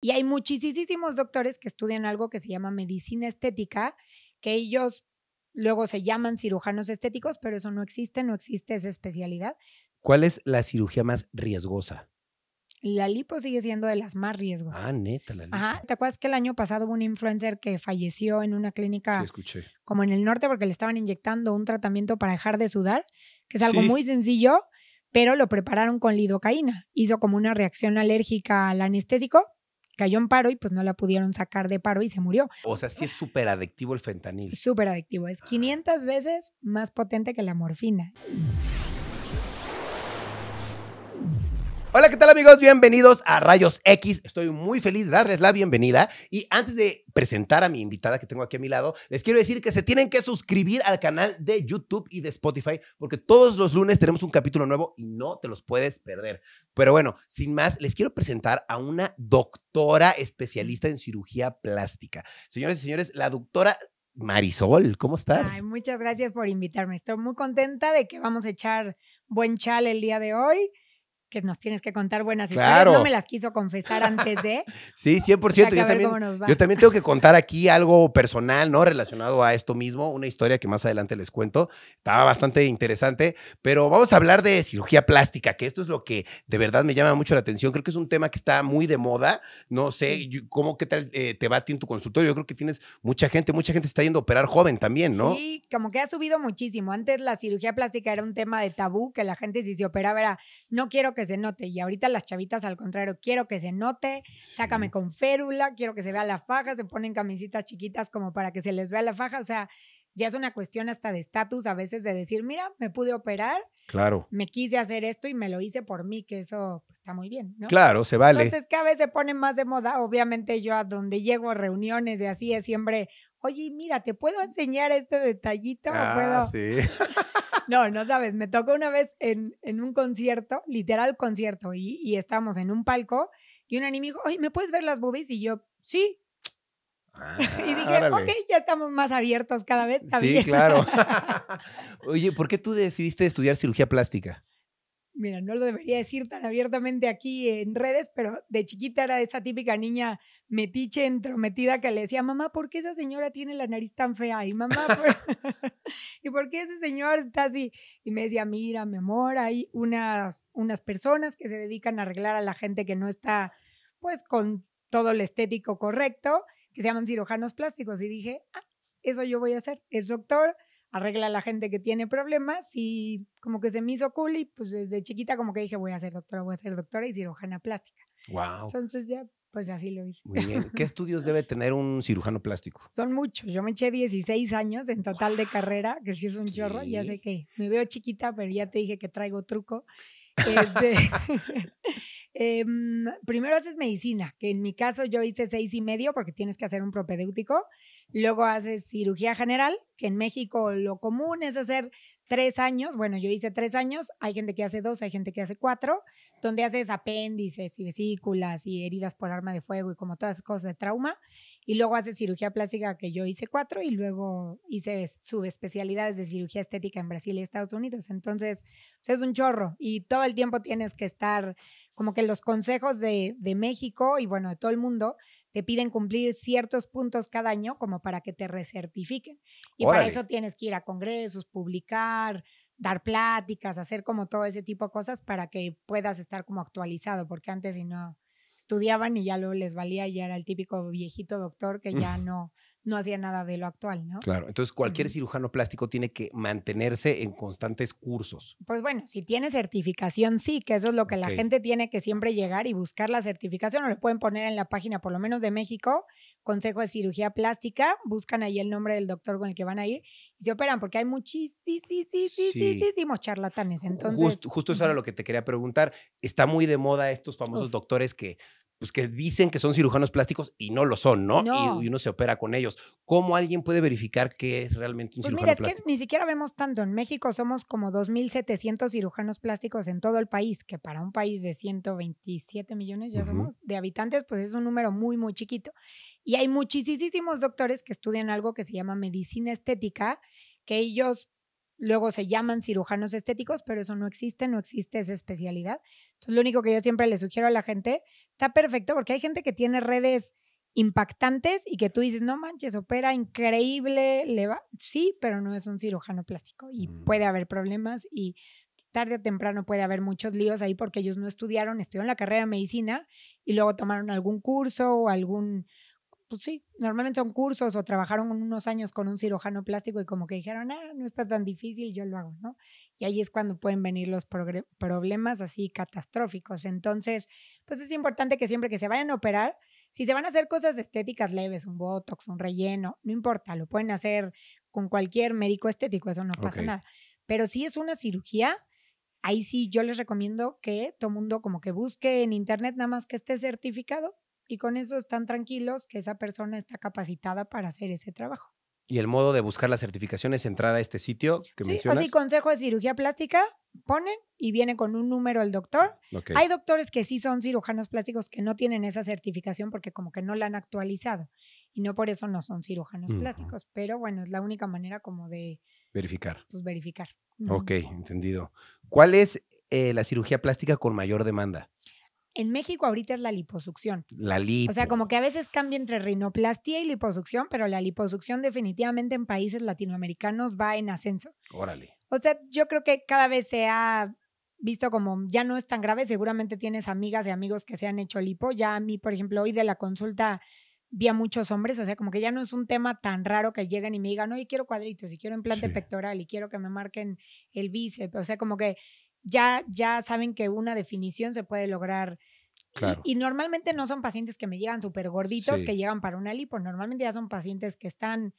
Y hay muchísimos doctores que estudian algo que se llama medicina estética, que ellos luego se llaman cirujanos estéticos, pero eso no existe, no existe esa especialidad. ¿Cuál es la cirugía más riesgosa? La lipo sigue siendo de las más ah, riesgosas. Ah, neta, la lipo. Ajá. ¿Te acuerdas que el año pasado hubo un influencer que falleció en una clínica? Sí, escuché. Como en el norte, porque le estaban inyectando un tratamiento para dejar de sudar, que es algo muy sencillo, pero lo prepararon con lidocaína. Hizo como una reacción alérgica al anestésico cayó en paro y pues no la pudieron sacar de paro y se murió. O sea, sí es súper adictivo el fentanil. Súper adictivo, es 500 ah. veces más potente que la morfina. Hola, ¿qué tal amigos? Bienvenidos a Rayos X. Estoy muy feliz de darles la bienvenida y antes de presentar a mi invitada que tengo aquí a mi lado, les quiero decir que se tienen que suscribir al canal de YouTube y de Spotify porque todos los lunes tenemos un capítulo nuevo y no te los puedes perder. Pero bueno, sin más, les quiero presentar a una doctora especialista en cirugía plástica. Señores y señores, la doctora Marisol, ¿cómo estás? Ay, muchas gracias por invitarme. Estoy muy contenta de que vamos a echar buen chal el día de hoy que nos tienes que contar buenas historias. No me las quiso confesar antes de. sí, 100%. yo, también, tengo que contar aquí algo personal, ¿no? Relacionado a esto mismo, una historia que más adelante les cuento. Estaba bastante interesante, pero vamos a hablar de cirugía plástica, que esto es lo que de verdad me llama mucho la atención. Creo que es un tema que está muy de moda. No sé cómo, qué tal eh, te va a ti en tu consultorio. Yo creo que tienes mucha gente, mucha gente está yendo a operar joven también, ¿no? Sí, como que ha subido muchísimo. Antes la cirugía plástica era un tema de tabú, que la gente si se operaba era, no quiero que que se note. Y ahorita las chavitas, al contrario, quiero que se note, sácame con férula, quiero que se vea la faja, se ponen camisitas chiquitas como para que se les vea la faja. O sea, ya es una cuestión hasta de estatus a veces de decir, mira, me pude operar. Claro. Me quise hacer esto y me lo hice por mí, que eso pues, está muy bien, ¿no? Claro, se vale. Entonces, cada vez se pone más de moda. Obviamente, yo a donde llego, reuniones de así, es siempre, oye, mira, ¿te puedo enseñar este detallito? Ah, sí. No, no sabes, me tocó una vez en, un concierto, literal concierto, y, y, estábamos en un palco y un anime dijo, oye, ¿me puedes ver las boobies? Y yo, sí. y dije, ah, ok, ya estamos más abiertos cada vez. También. Sí, claro. oye, ¿por qué tú decidiste estudiar cirugía plástica? mira, no lo debería decir tan abiertamente aquí en redes, pero de chiquita era esa típica niña metiche, entrometida, que le decía, mamá, ¿por qué esa señora tiene la nariz tan fea? Y mamá, ¿y por qué ese señor está así? Y me decía, mira, mi amor, hay unas, unas personas que se dedican a arreglar a la gente que no está, pues, con todo el estético correcto, que se llaman cirujanos plásticos. Y dije, ah, eso yo voy a hacer, es doctor arregla a la gente que tiene problemas y como que se me hizo cool y pues desde chiquita como que dije voy a ser doctora, voy a ser doctora y cirujana plástica. Wow. Entonces ya pues así lo hice. Muy bien. ¿Qué estudios debe tener un cirujano plástico? Son muchos. Yo me eché 16 años en total de carrera, que sí es un chorro. Ya sé que me veo chiquita, pero ya te dije que traigo truco. Este, Em, primero haces medicina, que en mi caso yo hice seis y medio porque tienes que hacer un propedéutico. Luego haces cirugía general, que en México lo común es hacer tres años, bueno, yo hice tres años, hay gente que hace dos, hay gente que hace cuatro, donde haces apéndices y vesículas y heridas por arma de fuego y como todas esas cosas de trauma, y luego haces cirugía plástica, que yo hice cuatro, y luego hice subespecialidades de cirugía estética en Brasil y Estados Unidos. Entonces, pues, es un chorro y todo el tiempo tienes que estar como que los consejos de, de México y bueno, de todo el mundo te piden cumplir ciertos puntos cada año como para que te recertifiquen. Y para eso tienes que ir a congresos, publicar, dar pláticas, hacer como todo ese tipo de cosas para que puedas estar como actualizado, porque antes si no estudiaban y ya luego les valía, ya era el típico viejito doctor que ya no no hacía nada de lo actual, ¿no? Claro, entonces cualquier cirujano plástico tiene que mantenerse en constantes cursos. Pues bueno, si tiene certificación, sí, que eso es lo que la gente tiene que siempre llegar y buscar la certificación, o le pueden poner en la página, por lo menos de México, Consejo de Cirugía Plástica, buscan ahí el nombre del doctor con el que van a ir y se operan, porque hay muchísimos charlatanes. Entonces, justo, eso era lo que te quería preguntar. Está muy de moda estos famosos doctores que pues que dicen que son cirujanos plásticos y no lo son, ¿no? Y, uno se opera con ellos. ¿Cómo alguien puede verificar que es realmente un pues mira, es que ni siquiera vemos tanto. En México somos como 2.700 cirujanos plásticos en todo el país, que para un país de 127 millones ya somos de habitantes, pues es un número muy, muy chiquito. Y hay muchísimos doctores que estudian algo que se llama medicina estética, que ellos Luego se llaman cirujanos estéticos, pero eso no existe, no existe esa especialidad. Entonces, lo único que yo siempre le sugiero a la gente, está perfecto porque hay gente que tiene redes impactantes y que tú dices, no manches, opera increíble, le va. Sí, pero no es un cirujano plástico y mm. puede haber problemas y tarde o temprano puede haber muchos líos ahí porque ellos no estudiaron, estudiaron la carrera de medicina y luego tomaron algún curso o algún pues sí, normalmente son cursos o trabajaron unos años con un cirujano plástico y como que dijeron, ah, no está tan difícil, yo lo hago, ¿no? Y ahí es cuando pueden venir los problemas así catastróficos. Entonces, pues es importante que siempre que se vayan a operar, si se van a hacer cosas estéticas leves, un botox, un relleno, no importa, lo pueden hacer con cualquier médico estético, eso no pasa nada. Pero si es una cirugía, ahí sí yo les recomiendo que todo mundo como que busque en internet nada más que esté certificado y con eso están tranquilos que esa persona está capacitada para hacer ese trabajo. ¿Y el modo de buscar la certificación es entrar a este sitio que sí, consejo de cirugía plástica, ponen y viene con un número el doctor. Hay doctores que sí son cirujanos plásticos que no tienen esa certificación porque como que no la han actualizado y no por eso no son cirujanos plásticos, pero bueno, es la única manera como de... Verificar. Pues verificar. Ok, entendido. ¿Cuál es eh, la cirugía plástica con mayor demanda? en México ahorita es la liposucción. La O sea, como que a veces cambia entre rinoplastia y liposucción, pero la liposucción definitivamente en países latinoamericanos va en ascenso. Órale. O sea, yo creo que cada vez se ha visto como ya no es tan grave, seguramente tienes amigas y amigos que se han hecho lipo. Ya a mí, por ejemplo, hoy de la consulta vi a muchos hombres, o sea, como que ya no es un tema tan raro que lleguen y me digan, oye, quiero cuadritos y quiero implante pectoral y quiero que me marquen el bíceps, o sea, como que ya, saben que una definición se puede lograr. Y, normalmente no son pacientes que me llegan súper gorditos, que llegan para una lipo. Normalmente ya son pacientes que están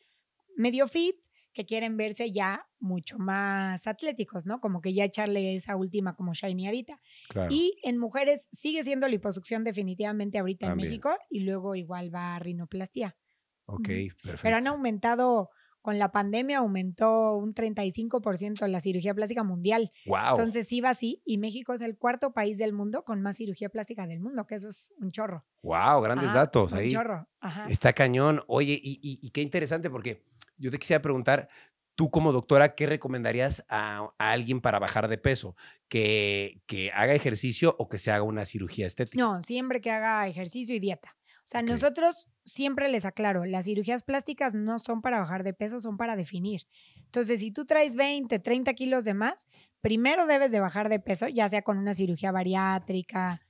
medio fit, que quieren verse ya mucho más atléticos, ¿no? Como que ya echarle esa última como shinyadita. Y en mujeres sigue siendo liposucción definitivamente ahorita en México y luego igual va a rinoplastía. Ok, perfecto. Pero han aumentado con la pandemia aumentó un 35% la cirugía plástica mundial. Wow. Entonces iba así y México es el cuarto país del mundo con más cirugía plástica del mundo, que eso es un chorro. Wow, grandes datos un chorro. Ajá. Está cañón. Oye, y, qué interesante porque yo te quisiera preguntar, tú como doctora, ¿qué recomendarías a, alguien para bajar de peso? ¿Que, ¿Que haga ejercicio o que se haga una cirugía estética? No, siempre que haga ejercicio y dieta. O sea, nosotros siempre les aclaro, las cirugías plásticas no son para bajar de peso, son para definir. Entonces, si tú traes 20, 30 kilos de más, primero debes de bajar de peso, ya sea con una cirugía bariátrica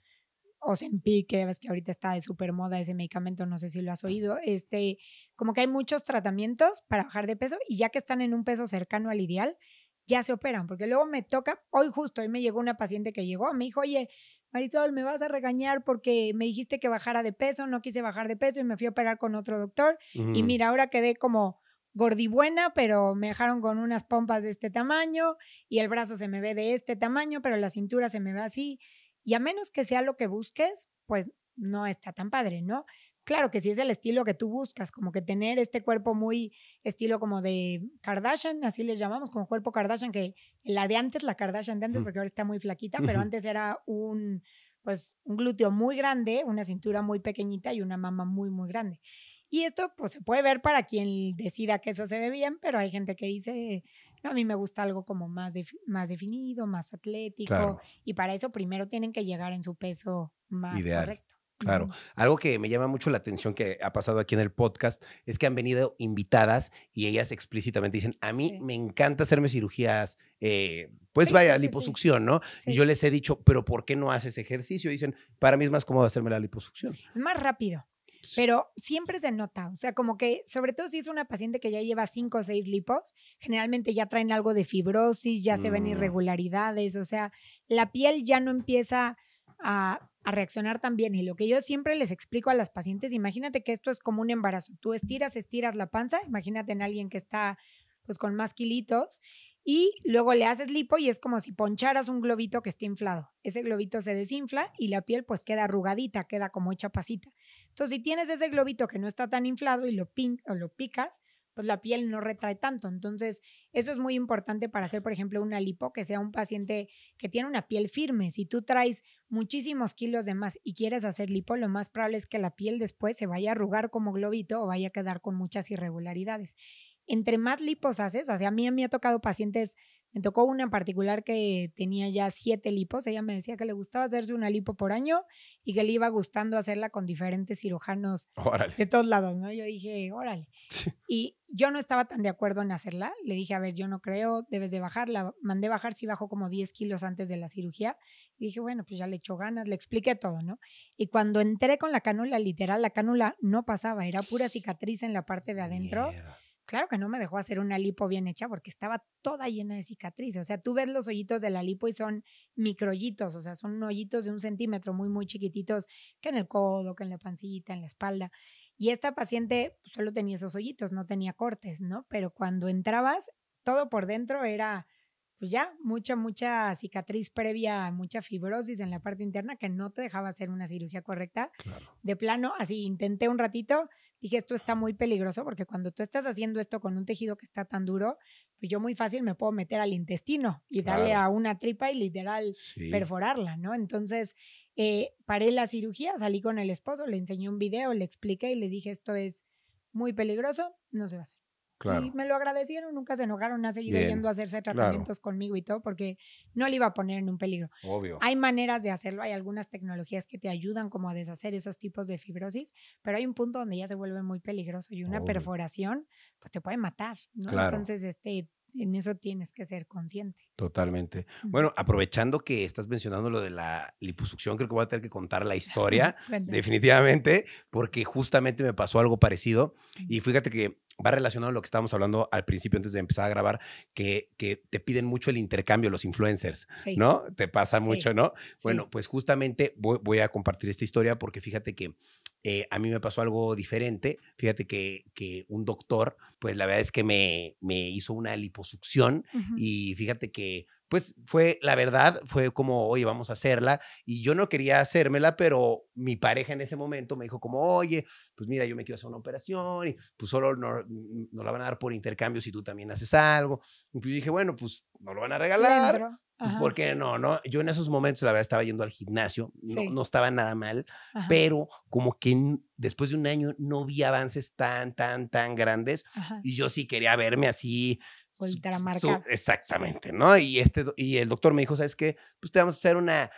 o que ves que ahorita está de super moda ese medicamento, no sé si lo has oído, este, como que hay muchos tratamientos para bajar de peso y ya que están en un peso cercano al ideal, ya se operan, porque luego me toca, hoy justo, hoy me llegó una paciente que llegó, me dijo, oye, Marisol, me vas a regañar porque me dijiste que bajara de peso, no quise bajar de peso y me fui a operar con otro doctor. Y mira, ahora quedé como gordibuena, pero me dejaron con unas pompas de este tamaño y el brazo se me ve de este tamaño, pero la cintura se me ve así. Y a menos que sea lo que busques, pues no está tan padre, ¿no? Claro que si sí es el estilo que tú buscas, como que tener este cuerpo muy estilo como de Kardashian, así les llamamos, como cuerpo Kardashian, que la de antes, la Kardashian de antes, porque ahora está muy flaquita, pero antes era un, pues, un glúteo muy grande, una cintura muy pequeñita y una mama muy, muy grande. Y esto pues se puede ver para quien decida que eso se ve bien, pero hay gente que dice, no, a mí me gusta algo como más, más definido, más atlético, y para eso primero tienen que llegar en su peso más correcto. Claro. Algo que me llama mucho la atención que ha pasado aquí en el podcast es que han venido invitadas y ellas explícitamente dicen, a mí me encanta hacerme cirugías, eh, pues vaya, liposucción, ¿no? Y yo les he dicho, pero ¿por qué no haces ejercicio? Y dicen, para mí es más cómodo hacerme la liposucción. Más rápido. Pero siempre se nota, o sea, como que, sobre todo si es una paciente que ya lleva cinco o seis lipos, generalmente ya traen algo de fibrosis, ya se ven mm. irregularidades, o sea, la piel ya no empieza, a, reaccionar también. Y lo que yo siempre les explico a las pacientes, imagínate que esto es como un embarazo. Tú estiras, estiras la panza, imagínate en alguien que está pues con más kilitos y luego le haces lipo y es como si poncharas un globito que esté inflado. Ese globito se desinfla y la piel pues queda arrugadita, queda como hecha pasita. Entonces, si tienes ese globito que no está tan inflado y lo, pin o lo picas, pues, la piel no retrae tanto. Entonces, eso es muy importante para hacer, por ejemplo, una lipo, que sea un paciente que tiene una piel firme. Si tú traes muchísimos kilos de más y quieres hacer lipo, lo más probable es que la piel después se vaya a arrugar como globito o vaya a quedar con muchas irregularidades entre más lipos haces, o sea, a mí me ha tocado pacientes me tocó una en particular que tenía ya siete lipos. Ella me decía que le gustaba hacerse una lipo por año y que le iba gustando hacerla con diferentes cirujanos de todos lados, ¿no? Yo dije, órale. Y yo no estaba tan de acuerdo en hacerla. Le dije, a ver, yo no creo, debes de bajarla. mandé bajar, Si bajó como 10 kilos antes de la cirugía. Y dije, bueno, pues ya le echó ganas, le expliqué todo, ¿no? Y cuando entré con la cánula, literal, la cánula no pasaba, era pura cicatriz en la parte de adentro. Claro que no me dejó hacer una lipo bien hecha porque estaba toda llena de cicatrices. O sea, tú ves los hoyitos de la lipo y son microyitos, o sea, son hoyitos de un centímetro muy, muy chiquititos, que en el codo, que en la pancita, en la espalda. Y esta paciente pues, solo tenía esos hoyitos, no tenía cortes, ¿no? Pero cuando entrabas, todo por dentro era, pues ya, mucha, mucha cicatriz previa, mucha fibrosis en la parte interna que no te dejaba hacer una cirugía correcta. De plano, así intenté un ratito dije, esto está muy peligroso porque cuando tú estás haciendo esto con un tejido que está tan duro, pues yo muy fácil me puedo meter al intestino y darle a una tripa y literal perforarla, ¿no? Entonces, eh, paré la cirugía, salí con el esposo, le enseñé un video, le expliqué y le dije, esto es muy peligroso, no se va a hacer. Claro. Y me lo agradecieron, nunca se enojaron, ha seguido yendo a hacerse tratamientos conmigo y todo, porque no le iba a poner en un peligro. Obvio. Hay maneras de hacerlo, hay algunas tecnologías que te ayudan como a deshacer esos tipos de fibrosis, pero hay un punto donde ya se vuelve muy peligroso y una perforación, pues te puede matar, ¿no? Claro. Entonces, este, en eso tienes que ser consciente. Totalmente. Bueno, aprovechando que estás mencionando lo de la liposucción, creo que voy a tener que contar la historia, definitivamente, porque justamente me pasó algo parecido. Y fíjate que va relacionado a lo que estábamos hablando al principio antes de empezar a grabar, que, que te piden mucho el intercambio los influencers, ¿no? Te pasa mucho, ¿no? Bueno, pues justamente voy, a compartir esta historia porque fíjate que eh, a mí me pasó algo diferente. Fíjate que, un doctor, pues la verdad es que me, hizo una liposucción y fíjate que pues fue, la verdad, fue como, oye, vamos a hacerla. Y yo no quería hacérmela, pero mi pareja en ese momento me dijo como, oye, pues mira, yo me quiero hacer una operación y pues solo nos mm, no la van a dar por intercambio si tú también haces algo. Y pues dije, bueno, pues no lo van a regalar. Pues, Porque no, no? Yo en esos momentos, la verdad, estaba yendo al gimnasio, no, estaba nada mal, pero como que después de un año no vi avances tan, tan, tan grandes y yo sí quería verme así exactamente, ¿no? Y, este, y el doctor me dijo, ¿sabes qué? Pues te vamos a hacer una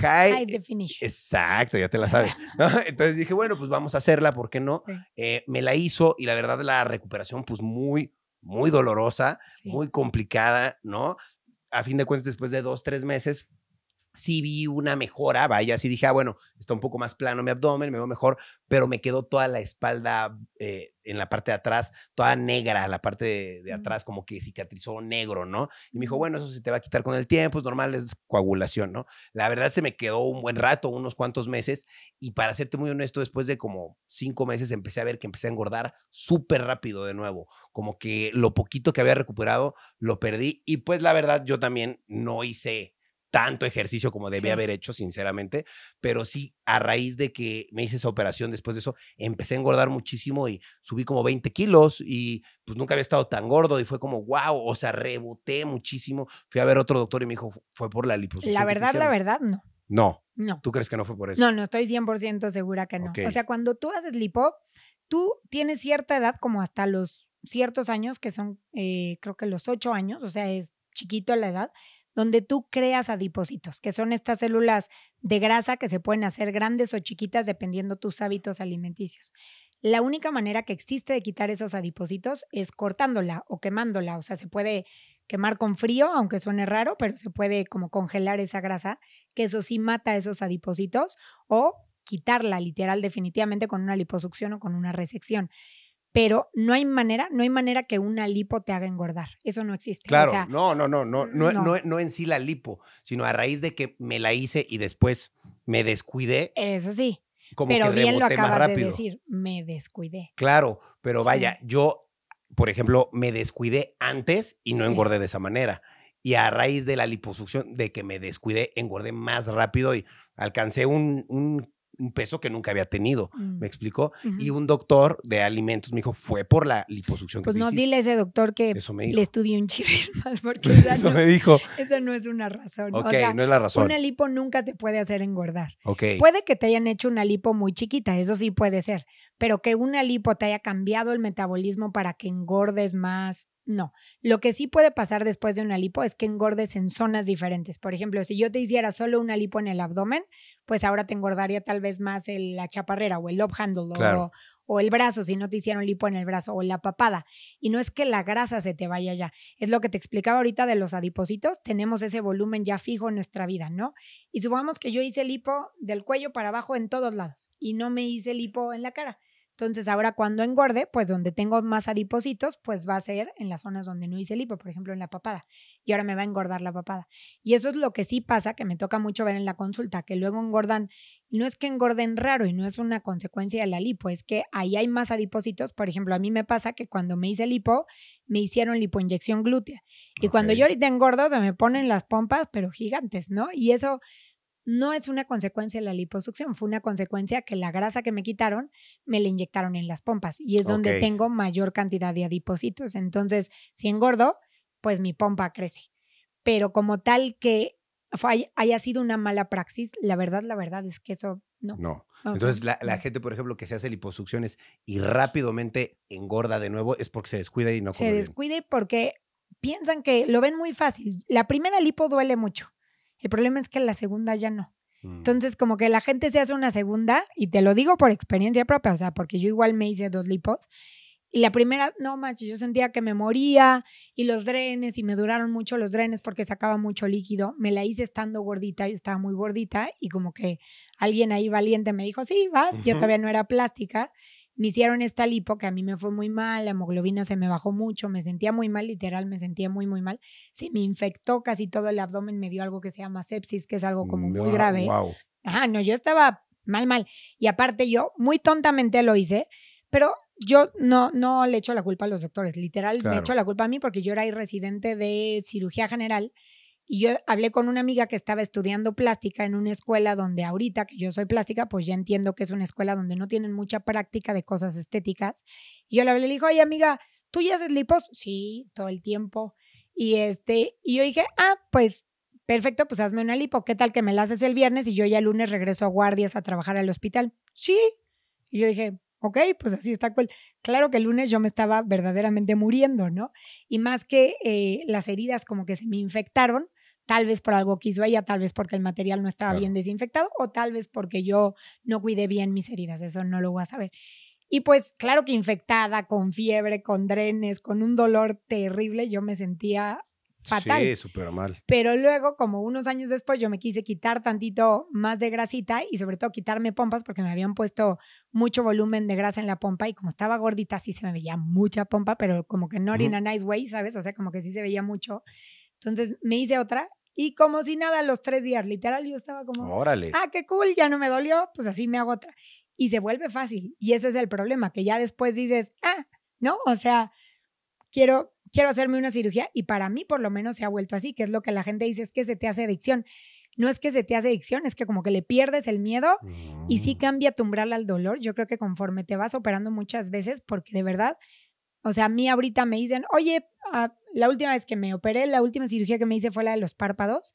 high, definition. Exacto, ya te la sabes. Entonces dije, bueno, pues vamos a hacerla, ¿por qué no? Eh, me la hizo y la verdad la recuperación pues muy, muy dolorosa, muy complicada, ¿no? A fin de cuentas, después de dos, tres meses, sí vi una mejora, vaya, sí dije, ah, bueno, está un poco más plano mi abdomen, me veo mejor, pero me quedó toda la espalda eh, en la parte de atrás, toda negra, la parte de, de, mm. atrás como que cicatrizó negro, ¿no? Y me dijo, bueno, eso se te va a quitar con el tiempo, es normal, es coagulación, ¿no? La verdad se me quedó un buen rato, unos cuantos meses, y para serte muy honesto, después de como cinco meses empecé a ver que empecé a engordar súper rápido de nuevo, como que lo poquito que había recuperado lo perdí, y pues la verdad yo también no hice tanto ejercicio como debía haber hecho, sinceramente, pero sí, a raíz de que me hice esa operación, después de eso, empecé a engordar muchísimo y subí como 20 kilos y pues nunca había estado tan gordo y fue como, wow, o sea, reboté muchísimo. Fui a ver otro doctor y me dijo, fue por la liposucción. La verdad, la verdad, no. No. No. ¿Tú crees que no fue por eso? No, no estoy 100% segura que no. O sea, cuando tú haces lipo, tú tienes cierta edad como hasta los ciertos años, que son, eh, creo que los 8 años, o sea, es chiquito la edad, donde tú creas adipósitos, que son estas células de grasa que se pueden hacer grandes o chiquitas dependiendo tus hábitos alimenticios. La única manera que existe de quitar esos adipósitos es cortándola o quemándola, o sea, se puede quemar con frío, aunque suene raro, pero se puede como congelar esa grasa, que eso sí mata esos adipósitos, o quitarla literal definitivamente con una liposucción o con una resección pero no hay manera, no hay manera que una lipo te haga engordar. Eso no existe. Claro, o no, no, no, no, no, no, no, en sí la lipo, sino a raíz de que me la hice y después me descuidé. Eso sí. Como pero que bien lo acabas de decir, me descuidé. Claro, pero vaya, yo, por ejemplo, me descuidé antes y no engordé de esa manera. Y a raíz de la liposucción, de que me descuidé, engordé más rápido y alcancé un, un un peso que nunca había tenido. Mm. ¿Me explicó? Y un doctor de alimentos me dijo, fue por la liposucción pues que Pues no, dile a ese doctor que le estudie un chile eso no, me dijo. Eso no es una razón. Ok, no es la razón. Una lipo nunca te puede hacer engordar. ok Puede que te hayan hecho una lipo muy chiquita, eso sí puede ser, pero que una lipo te haya cambiado el metabolismo para que engordes más no. Lo que sí puede pasar después de una lipo es que engordes en zonas diferentes. Por ejemplo, si yo te hiciera solo una lipo en el abdomen, pues ahora te engordaría tal vez más el, la chaparrera o el uphandle o, el brazo, si no te hicieron lipo en el brazo o la papada. Y no es que la grasa se te vaya ya. Es lo que te explicaba ahorita de los adipositos. Tenemos ese volumen ya fijo en nuestra vida, ¿no? Y supongamos que yo hice lipo del cuello para abajo en todos lados y no me hice lipo en la cara entonces, ahora cuando engorde, pues donde tengo más adipositos, pues va a ser en las zonas donde no hice lipo, por ejemplo, en la papada. Y ahora me va a engordar la papada. Y eso es lo que sí pasa, que me toca mucho ver en la consulta, que luego engordan. No es que engorden raro y no es una consecuencia de la lipo, es que ahí hay más adipositos. Por ejemplo, a mí me pasa que cuando me hice lipo, me hicieron lipoinyección glútea. Y cuando yo ahorita engordo, se me ponen las pompas, pero gigantes, ¿no? Y eso no es una consecuencia de la liposucción, fue una consecuencia que la grasa que me quitaron me la inyectaron en las pompas y es donde tengo mayor cantidad de adipositos. Entonces, si engordo, pues mi pompa crece. Pero como tal que haya sido una mala praxis, la verdad, la verdad es que eso no. No. Entonces, la, gente, por ejemplo, que se hace liposucciones y rápidamente engorda de nuevo es porque se descuida y no come. Se descuide porque piensan que lo ven muy fácil. La primera lipo duele mucho. El problema es que la segunda ya no. Mm. Entonces, como que la gente se hace una segunda, y te lo digo por experiencia propia, o sea, porque yo igual me hice dos lipos, y la primera, no manches, yo sentía que me moría y los drenes, y me duraron mucho los drenes porque sacaba mucho líquido. Me la hice estando gordita, yo estaba muy gordita y como que alguien ahí valiente me dijo, sí, vas, yo todavía no era plástica me hicieron esta lipo que a mí me fue muy mal, la hemoglobina se me bajó mucho, me sentía muy mal, literal, me sentía muy, muy mal. Se me infectó casi todo el abdomen, me dio algo que se llama sepsis, que es algo como muy grave. Ajá, no, yo estaba mal, mal. Y aparte yo, muy tontamente lo hice, pero yo no, no le echo la culpa a los doctores, literal, le me echo la culpa a mí porque yo era residente de cirugía general y yo hablé con una amiga que estaba estudiando plástica en una escuela donde ahorita que yo soy plástica, pues ya entiendo que es una escuela donde no tienen mucha práctica de cosas estéticas. Y yo le hablé, le dije, ay amiga, ¿tú ya haces lipos? Sí, todo el tiempo. Y, este, y yo dije, ah, pues perfecto, pues hazme una lipo. ¿Qué tal que me la haces el viernes y yo ya el lunes regreso a guardias a trabajar al hospital? Sí. Y yo dije, ok, pues así está cool. Claro que el lunes yo me estaba verdaderamente muriendo, ¿no? Y más que eh, las heridas como que se me infectaron, tal vez por algo que hizo ella, tal vez porque el material no estaba bien desinfectado o tal vez porque yo no cuidé bien mis heridas, eso no lo voy a saber. Y pues claro que infectada, con fiebre, con drenes, con un dolor terrible, yo me sentía fatal. Sí, súper mal. Pero luego, como unos años después, yo me quise quitar tantito más de grasita y sobre todo quitarme pompas porque me habían puesto mucho volumen de grasa en la pompa y como estaba gordita sí se me veía mucha pompa, pero como que no in a nice way, ¿sabes? O sea, como que sí se veía mucho. Entonces me hice otra y como si nada, los tres días, literal, yo estaba como, órale. Ah, qué cool, ya no me dolió, pues así me hago otra. Y se vuelve fácil. Y ese es el problema, que ya después dices, ah, ¿no? O sea, quiero, quiero hacerme una cirugía y para mí por lo menos se ha vuelto así, que es lo que la gente dice, es que se te hace adicción. No es que se te hace adicción, es que como que le pierdes el miedo y sí mm. cambia tu umbral al dolor. Yo creo que conforme te vas operando muchas veces, porque de verdad o sea, a mí ahorita me dicen, oye, ah, la última vez que me operé, la última cirugía que me hice fue la de los párpados.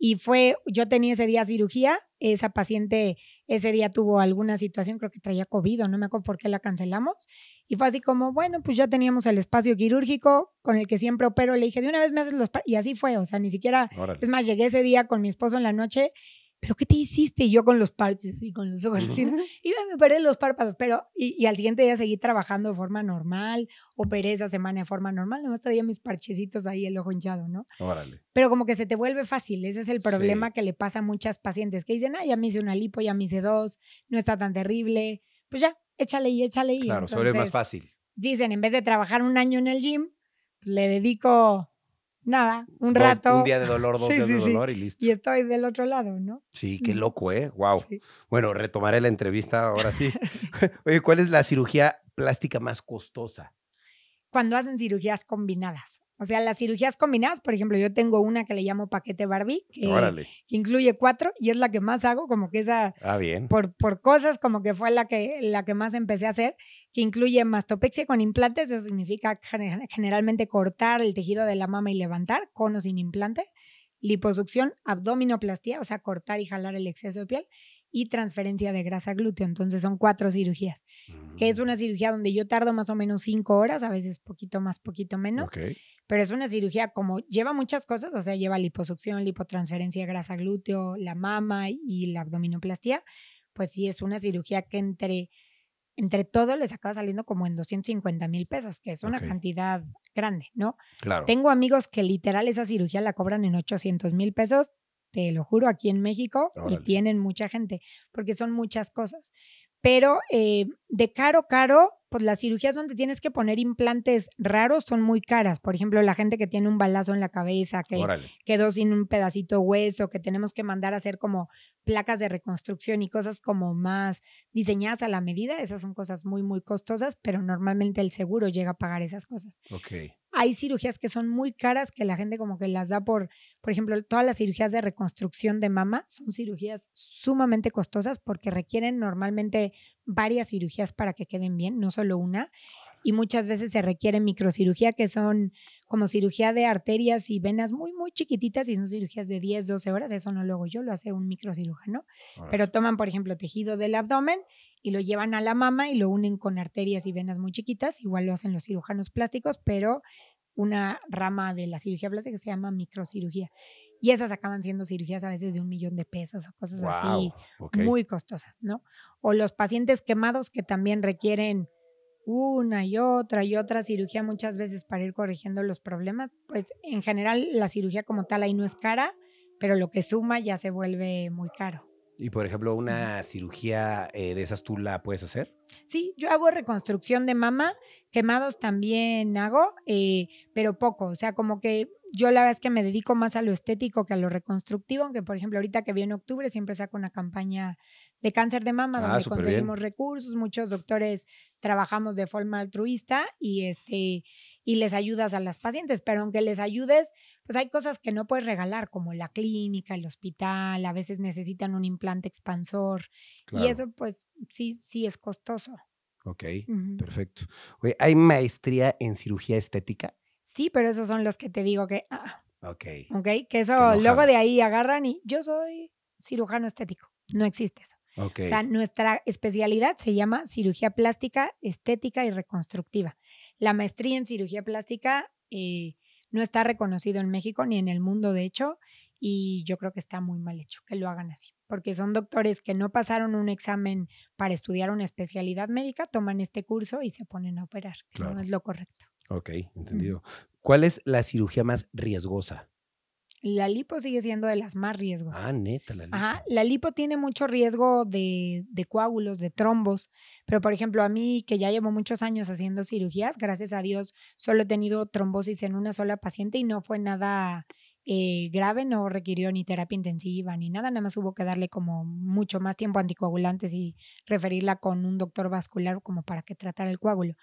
Y fue, yo tenía ese día cirugía, esa paciente ese día tuvo alguna situación, creo que traía COVID no me acuerdo por qué la cancelamos. Y fue así como, bueno, pues ya teníamos el espacio quirúrgico con el que siempre opero. Le dije, de una vez me haces los... Y así fue, o sea, ni siquiera... Es más, llegué ese día con mi esposo en la noche ¿pero qué te hiciste? yo con los parches y con los ojos y me perdí los párpados, pero, y, al siguiente día seguí trabajando de forma normal, operé esa semana de forma normal, nomás traía mis parchecitos ahí, el ojo hinchado, ¿no? Órale. Pero como que se te vuelve fácil, ese es el problema que le pasa a muchas pacientes, que dicen, ah, ya me hice una lipo, ya me hice dos, no está tan terrible, pues ya, échale y échale y. Claro, solo es más fácil. Dicen, en vez de trabajar un año en el gym, le dedico nada, un rato. Un día de dolor, dos días de dolor y listo. Y estoy del otro lado, ¿no? Sí, qué loco, ¿eh? Wow. Bueno, retomaré la entrevista ahora sí. Oye, ¿cuál es la cirugía plástica más costosa? Cuando hacen cirugías combinadas. O sea, las cirugías combinadas, por ejemplo, yo tengo una que le llamo paquete Barbie, que, incluye cuatro y es la que más hago, como que esa, ah, Por, por cosas, como que fue la que, la que más empecé a hacer, que incluye mastopexia con implantes, eso significa generalmente cortar el tejido de la mama y levantar, con o sin implante, liposucción, abdominoplastía, o sea, cortar y jalar el exceso de piel, y transferencia de grasa glúteo. Entonces son cuatro cirugías, que es mm. una cirugía donde yo tardo más o menos cinco horas, a veces poquito más, poquito menos, pero es una cirugía como lleva muchas cosas, o sea, lleva liposucción, lipotransferencia de grasa glúteo, la mama y la abdominoplastía. pues sí es una cirugía que entre... Entre todo les acaba saliendo como en 250 mil pesos, que es una cantidad grande, ¿no? Tengo amigos que literal esa cirugía la cobran en 800 mil pesos te lo juro, aquí en México y tienen mucha gente, porque son muchas cosas. Pero eh, de caro, caro, pues las cirugías donde tienes que poner implantes raros son muy caras. Por ejemplo, la gente que tiene un balazo en la cabeza, que quedó sin un pedacito hueso, que tenemos que mandar a hacer como placas de reconstrucción y cosas como más diseñadas a la medida, esas son cosas muy, muy costosas, pero normalmente el seguro llega a pagar esas cosas. Ok. Hay cirugías que son muy caras que la gente como que las da por, por ejemplo, todas las cirugías de reconstrucción de mama son cirugías sumamente costosas porque requieren normalmente varias cirugías para que queden bien, no solo una y muchas veces se requiere microcirugía, que son como cirugía de arterias y venas muy, muy chiquititas y son cirugías de 10, 12 horas. Eso no lo hago yo, lo hace un microcirujano. Pero toman, por ejemplo, tejido del abdomen y lo llevan a la mama y lo unen con arterias y venas muy chiquitas. Igual lo hacen los cirujanos plásticos, pero una rama de la cirugía plástica que se llama microcirugía. Y esas acaban siendo cirugías a veces de un millón de pesos o cosas así muy costosas, ¿no? O los pacientes quemados que también requieren una y otra y otra cirugía muchas veces para ir corrigiendo los problemas, pues en general la cirugía como tal ahí no es cara, pero lo que suma ya se vuelve muy caro. Y por ejemplo, una cirugía eh, de esas tú la puedes hacer? Sí, yo hago reconstrucción de mama, quemados también hago, eh, pero poco, o sea, como que yo la verdad es que me dedico más a lo estético que a lo reconstructivo, aunque por ejemplo ahorita que viene octubre siempre saco una campaña de cáncer de mama, ah, donde conseguimos recursos, muchos doctores trabajamos de forma altruista y este y les ayudas a las pacientes, pero aunque les ayudes, pues hay cosas que no puedes regalar, como la clínica, el hospital, a veces necesitan un implante expansor y eso pues sí sí es costoso. Ok, perfecto. Oye, ¿hay maestría en cirugía estética? Sí, pero esos son los que te digo que ah, Ok. Ok, que eso luego de ahí agarran y yo soy cirujano estético. No existe eso. O sea, nuestra especialidad se llama cirugía plástica, estética y reconstructiva. La maestría en cirugía plástica eh, no está reconocido en México ni en el mundo, de hecho, y yo creo que está muy mal hecho que lo hagan así, porque son doctores que no pasaron un examen para estudiar una especialidad médica, toman este curso y se ponen a operar, no es lo correcto. Ok, entendido. ¿Cuál es la cirugía más riesgosa? La lipo sigue siendo de las más ah, riesgosas. Ah, neta, la lipo. Ajá, la lipo tiene mucho riesgo de, coágulos, de trombos, pero por ejemplo a mí, que ya llevo muchos años haciendo cirugías, gracias a Dios solo he tenido trombosis en una sola paciente y no fue nada eh, grave, no requirió ni terapia intensiva ni nada, nada más hubo que darle como mucho más tiempo anticoagulantes y referirla con un doctor vascular como para que tratara el coágulo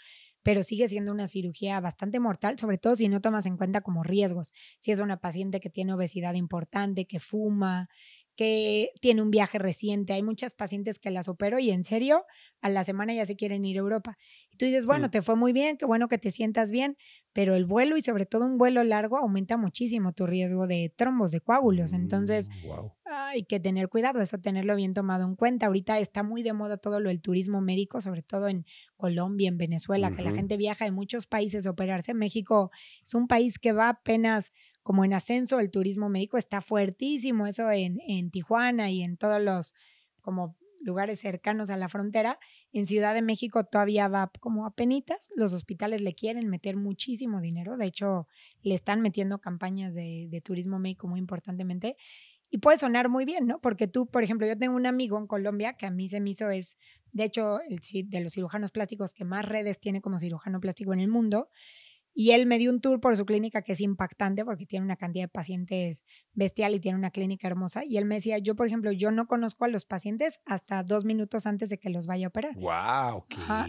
pero sigue siendo una cirugía bastante mortal, sobre todo si no tomas en cuenta como riesgos, si es una paciente que tiene obesidad importante, que fuma, que tiene un viaje reciente. Hay muchas pacientes que las opero y en serio, a la semana ya se quieren ir a Europa. Y tú dices, bueno, te fue muy bien, qué bueno que te sientas bien, pero el vuelo y sobre todo un vuelo largo aumenta muchísimo tu riesgo de trombos, de coágulos. Entonces, mm, hay que tener cuidado, eso tenerlo bien tomado en cuenta. Ahorita está muy de moda todo lo del turismo médico, sobre todo en Colombia, en Venezuela, que la gente viaja de muchos países a operarse. México es un país que va apenas como en ascenso el turismo médico, está fuertísimo eso en, en Tijuana y en todos los como lugares cercanos a la frontera. En Ciudad de México todavía va como a penitas. Los hospitales le quieren meter muchísimo dinero. De hecho, le están metiendo campañas de, turismo médico muy importantemente. Y puede sonar muy bien, ¿no? Porque tú, por ejemplo, yo tengo un amigo en Colombia que a mí se me hizo es, de hecho, el, de los cirujanos plásticos que más redes tiene como cirujano plástico en el mundo. Y él me dio un tour por su clínica que es impactante porque tiene una cantidad de pacientes bestial y tiene una clínica hermosa. Y él me decía, yo por ejemplo, yo no conozco a los pacientes hasta dos minutos antes de que los vaya a operar. ¡Wow!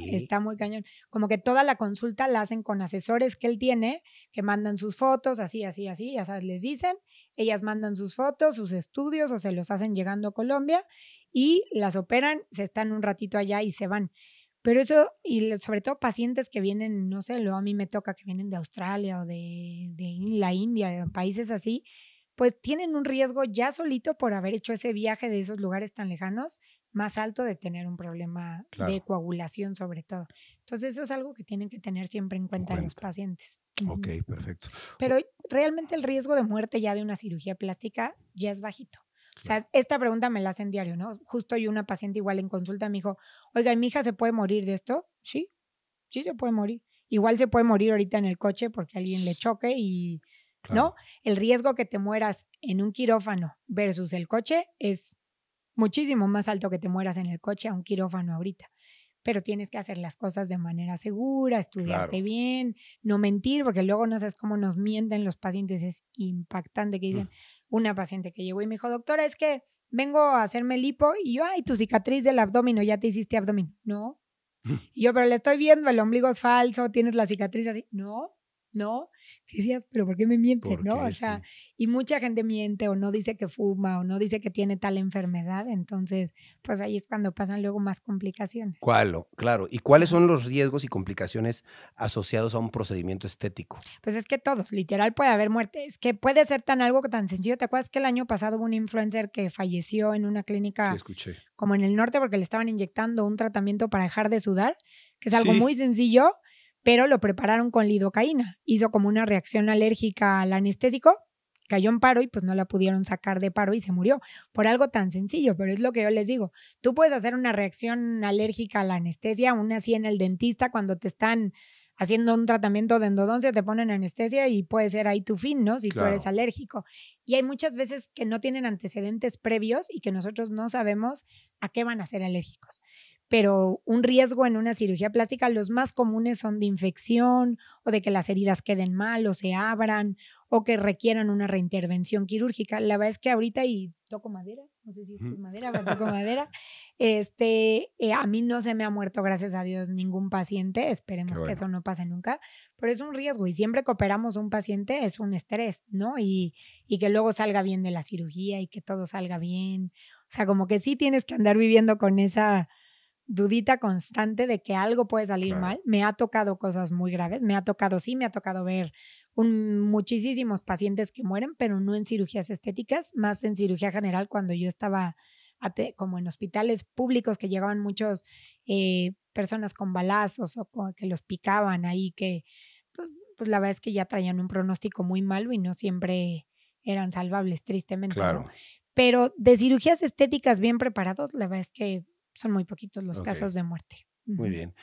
está muy cañón. Como que toda la consulta la hacen con asesores que él tiene, que mandan sus fotos, así, así, así, ya sabes, les dicen. Ellas mandan sus fotos, sus estudios o se los hacen llegando a Colombia y las operan, se están un ratito allá y se van. Pero eso, y sobre todo pacientes que vienen, no sé, luego a mí me toca que vienen de Australia o de, la India, de países así, pues tienen un riesgo ya solito por haber hecho ese viaje de esos lugares tan lejanos más alto de tener un problema de coagulación sobre todo. Entonces eso es algo que tienen que tener siempre en cuenta, los pacientes. Ok, perfecto. Pero realmente el riesgo de muerte ya de una cirugía plástica ya es bajito. O sea, esta pregunta me la hacen diario, ¿no? Justo yo una paciente igual en consulta me dijo, oiga, mi hija se puede morir de esto? Sí, sí se puede morir. Igual se puede morir ahorita en el coche porque alguien le choque y, ¿no? El riesgo que te mueras en un quirófano versus el coche es muchísimo más alto que te mueras en el coche a un quirófano ahorita. Pero tienes que hacer las cosas de manera segura, estudiarte bien, no mentir, porque luego no sabes cómo nos mienten los pacientes. Es impactante que mm. dicen, una paciente que llegó y me dijo, doctora, es que vengo a hacerme lipo y yo, ay, tu cicatriz del abdomen, ya te hiciste abdomen. No. Y yo, pero le estoy viendo, el ombligo es falso, tienes la cicatriz así. No. ¿no? Que decías, pero ¿por qué me mientes, no? O sea, y mucha gente miente o no dice que fuma o no dice que tiene tal enfermedad, entonces, pues ahí es cuando pasan luego más complicaciones. ¿Cuál? Claro, ¿y cuáles son los riesgos y complicaciones asociados a un procedimiento estético? Pues es que todos, literal puede haber muerte, es que puede ser tan algo tan sencillo, ¿te acuerdas que el año pasado hubo un influencer que falleció en una clínica como en el norte porque le estaban inyectando un tratamiento para dejar de sudar, que es algo muy sencillo? pero lo prepararon con lidocaína. Hizo como una reacción alérgica al anestésico, cayó en paro y pues no la pudieron sacar de paro y se murió por algo tan sencillo, pero es lo que yo les digo. Tú puedes hacer una reacción alérgica a la anestesia, aún así en el dentista cuando te están haciendo un tratamiento de endodoncia, te ponen anestesia y puede ser ahí tu fin, ¿no? Si tú eres alérgico. Y hay muchas veces que no tienen antecedentes previos y que nosotros no sabemos a qué van a ser alérgicos pero un riesgo en una cirugía plástica, los más comunes son de infección o de que las heridas queden mal o se abran o que requieran una reintervención quirúrgica. La verdad es que ahorita, y toco madera, no sé si madera, toco madera, este, eh, a mí no se me ha muerto, gracias a Dios, ningún paciente, esperemos que eso no pase nunca, pero es un riesgo y siempre que operamos un paciente es un estrés, ¿no? Y, y que luego salga bien de la cirugía y que todo salga bien. O sea, como que sí tienes que andar viviendo con esa dudita constante de que algo puede salir mal. Me ha tocado cosas muy graves, me ha tocado, sí, me ha tocado ver un, muchísimos pacientes que mueren, pero no en cirugías estéticas, más en cirugía general cuando yo estaba como en hospitales públicos que llegaban muchos eh, personas con balazos o que los picaban ahí, que pues, pues, la verdad es que ya traían un pronóstico muy malo y no siempre eran salvables, tristemente. Claro. Pero de cirugías estéticas bien preparados, la verdad es que son muy poquitos los casos de muerte. Muy bien.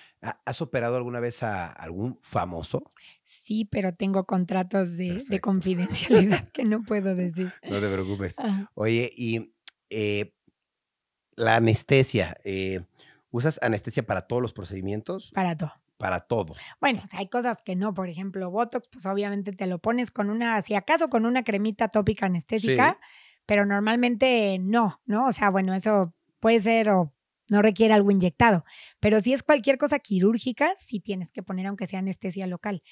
¿Has operado alguna vez a algún famoso? Sí, pero tengo contratos de, confidencialidad que no puedo decir. No te preocupes. Oye, y eh, la anestesia, eh, ¿usas anestesia para todos los procedimientos? Para todo para todo. Bueno, hay cosas que no, por ejemplo, Botox, pues obviamente te lo pones con una, si acaso con una cremita tópica anestésica, pero normalmente no, ¿no? O sea, bueno, eso puede ser o no requiere algo inyectado. Pero si es cualquier cosa quirúrgica, sí tienes que poner, aunque sea anestesia local.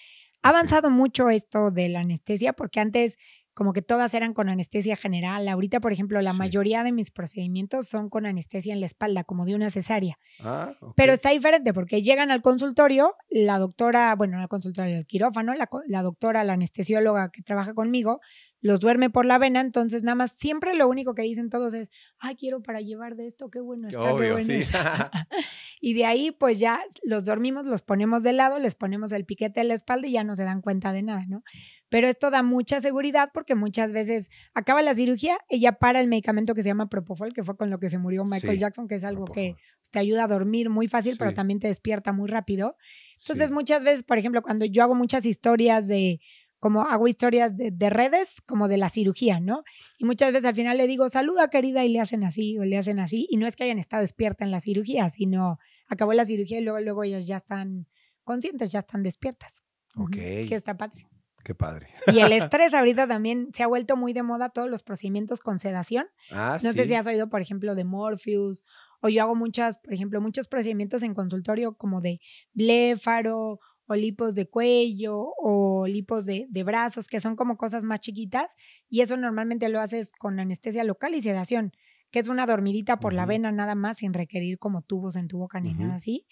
Ha avanzado mucho esto de la anestesia, porque antes como que todas eran con anestesia general. Ahorita, por ejemplo, la mayoría de mis procedimientos son con anestesia en la espalda, como de una cesárea. Ah, Pero está diferente porque llegan al consultorio, la doctora, bueno, al consultorio del quirófano, la, la, doctora, la anestesióloga que trabaja conmigo, los duerme por la vena, entonces nada más siempre lo único que dicen todos es, ay, quiero para llevar de esto, qué bueno está, sí. Y de ahí, pues ya los dormimos, los ponemos de lado, les ponemos el piquete en la espalda y ya no se dan cuenta de nada, ¿no? Pero esto da mucha seguridad porque muchas veces acaba la cirugía, ella para el medicamento que se llama Propofol, que fue con lo que se murió Michael Jackson, que es algo que te ayuda a dormir muy fácil, pero también te despierta muy rápido. Entonces, muchas veces, por ejemplo, cuando yo hago muchas historias de como hago historias de, redes, como de la cirugía, ¿no? Y muchas veces al final le digo, saluda querida, y le hacen así o le hacen así, y no es que hayan estado despiertas en la cirugía, sino acabó la cirugía y luego, luego ellas ya están conscientes, ya están despiertas. Ok. Que está padre. Qué padre. Y el estrés ahorita también se ha vuelto muy de moda todos los procedimientos con sedación. Ah, no sé si has oído, por ejemplo, de Morpheus, o yo hago muchas, por ejemplo, muchos procedimientos en consultorio como de bléfaro o lipos de cuello o lipos de, brazos, que son como cosas más chiquitas, y eso normalmente lo haces con anestesia local y sedación, que es una dormidita por la vena nada más sin requerir como tubos en tu boca ni nada así.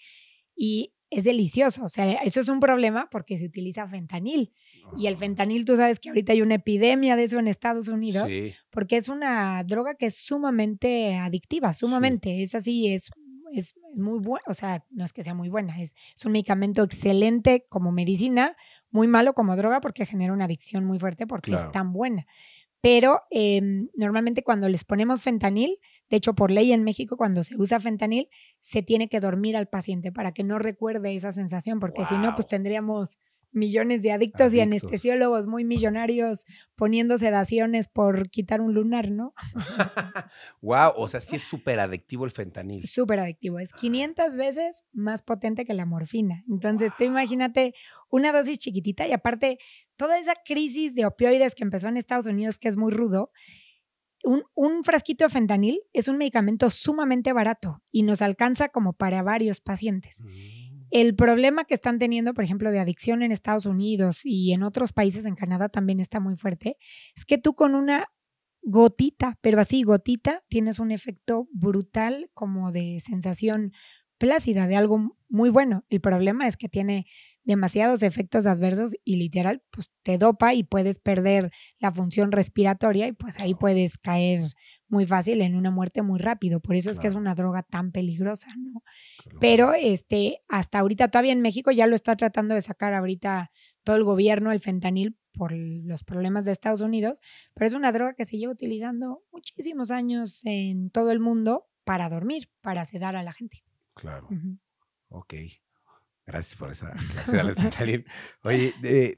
Y es delicioso, o sea, eso es un problema porque se utiliza fentanil. Y el ah. fentanil, tú sabes que ahorita hay una epidemia de eso en Estados Unidos, porque es una droga que es sumamente adictiva, sumamente, es así, es es muy buena, o sea, no es que sea muy buena, es, un medicamento excelente como medicina, muy malo como droga porque genera una adicción muy fuerte porque es tan buena. Pero em, normalmente cuando les ponemos fentanil, de hecho por ley en México cuando se usa fentanil, se tiene que dormir al paciente para que no recuerde esa sensación, porque si no, pues tendríamos millones de adictos, y anestesiólogos muy millonarios poniendo sedaciones por quitar un lunar, ¿no? wow, o sea, sí es súper adictivo el fentanil. Súper adictivo, es 500 veces más potente que la morfina. Entonces, tú imagínate una dosis chiquitita y aparte toda esa crisis de opioides que empezó en Estados Unidos, que es muy rudo. Un, frasquito de fentanil es un medicamento sumamente barato y nos alcanza como para varios pacientes. Mm. El problema que están teniendo, por ejemplo, de adicción en Estados Unidos y en otros países, en Canadá también está muy fuerte, es que tú con una gotita, pero así gotita, tienes un efecto brutal como de sensación plácida, de algo muy bueno. El problema es que tiene demasiados efectos adversos y literal, pues te dopa y puedes perder la función respiratoria y pues ahí puedes caer muy fácil en una muerte muy rápido. Por eso es que es una droga tan peligrosa, ¿no? Pero este, hasta ahorita todavía en México ya lo está tratando de sacar ahorita todo el gobierno, el fentanil, por los problemas de Estados Unidos, pero es una droga que se lleva utilizando muchísimos años en todo el mundo para dormir, para sedar a la gente. Claro. Ok. Gracias por esa de Oye, eh,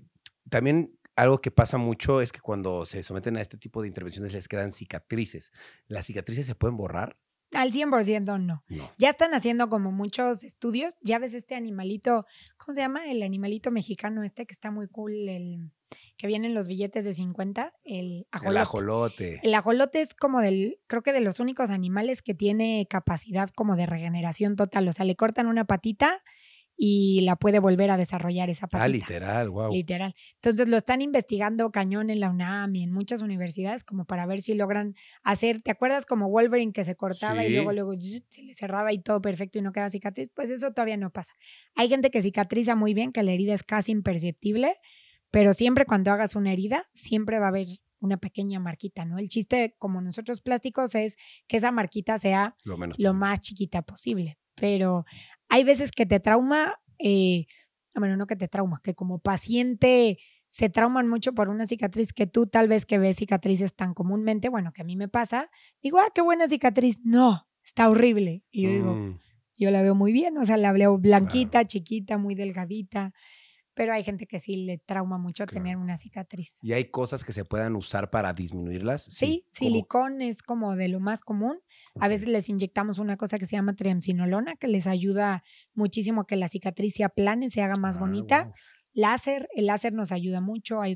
también algo que pasa mucho es que cuando se someten a este tipo de intervenciones les quedan cicatrices. ¿Las cicatrices se pueden borrar? Al 100% no. no. Ya están haciendo como muchos estudios. Ya ves este animalito, ¿cómo se llama? El animalito mexicano este que está muy cool, el que viene en los billetes de 50, el ajolote. El ajolote. El ajolote es como del, creo que de los únicos animales que tiene capacidad como de regeneración total. O sea, le cortan una patita y la puede volver a desarrollar esa ah, patita. Ah, literal, wow. Literal. Entonces lo están investigando cañón en la UNAM y en muchas universidades como para ver si logran hacer, ¿te acuerdas como Wolverine que se cortaba y luego luego se le cerraba y todo perfecto y no queda cicatriz? Pues eso todavía no pasa. Hay gente que cicatriza muy bien, que la herida es casi imperceptible, pero siempre cuando hagas una herida, siempre va a haber una pequeña marquita, ¿no? El chiste, como nosotros plásticos, es que esa marquita sea lo, menos lo más chiquita posible. Pero hay veces que te trauma, eh, ah, bueno, no que te trauma, que como paciente se trauman mucho por una cicatriz que tú tal vez que ves cicatrices tan comúnmente, bueno, que a mí me pasa, digo, ah, qué buena cicatriz. No, está horrible. Y yo digo, mm. yo la veo muy bien, o sea, la veo blanquita, chiquita, muy delgadita pero hay gente que sí le trauma mucho tener una cicatriz. ¿Y hay cosas que se puedan usar para disminuirlas? Sí, silicón es como de lo más común. A veces les inyectamos una cosa que se llama triamcinolona, que les ayuda muchísimo a que la cicatriz se aplane, se haga más ah, bonita. Láser, el láser nos ayuda mucho, hay,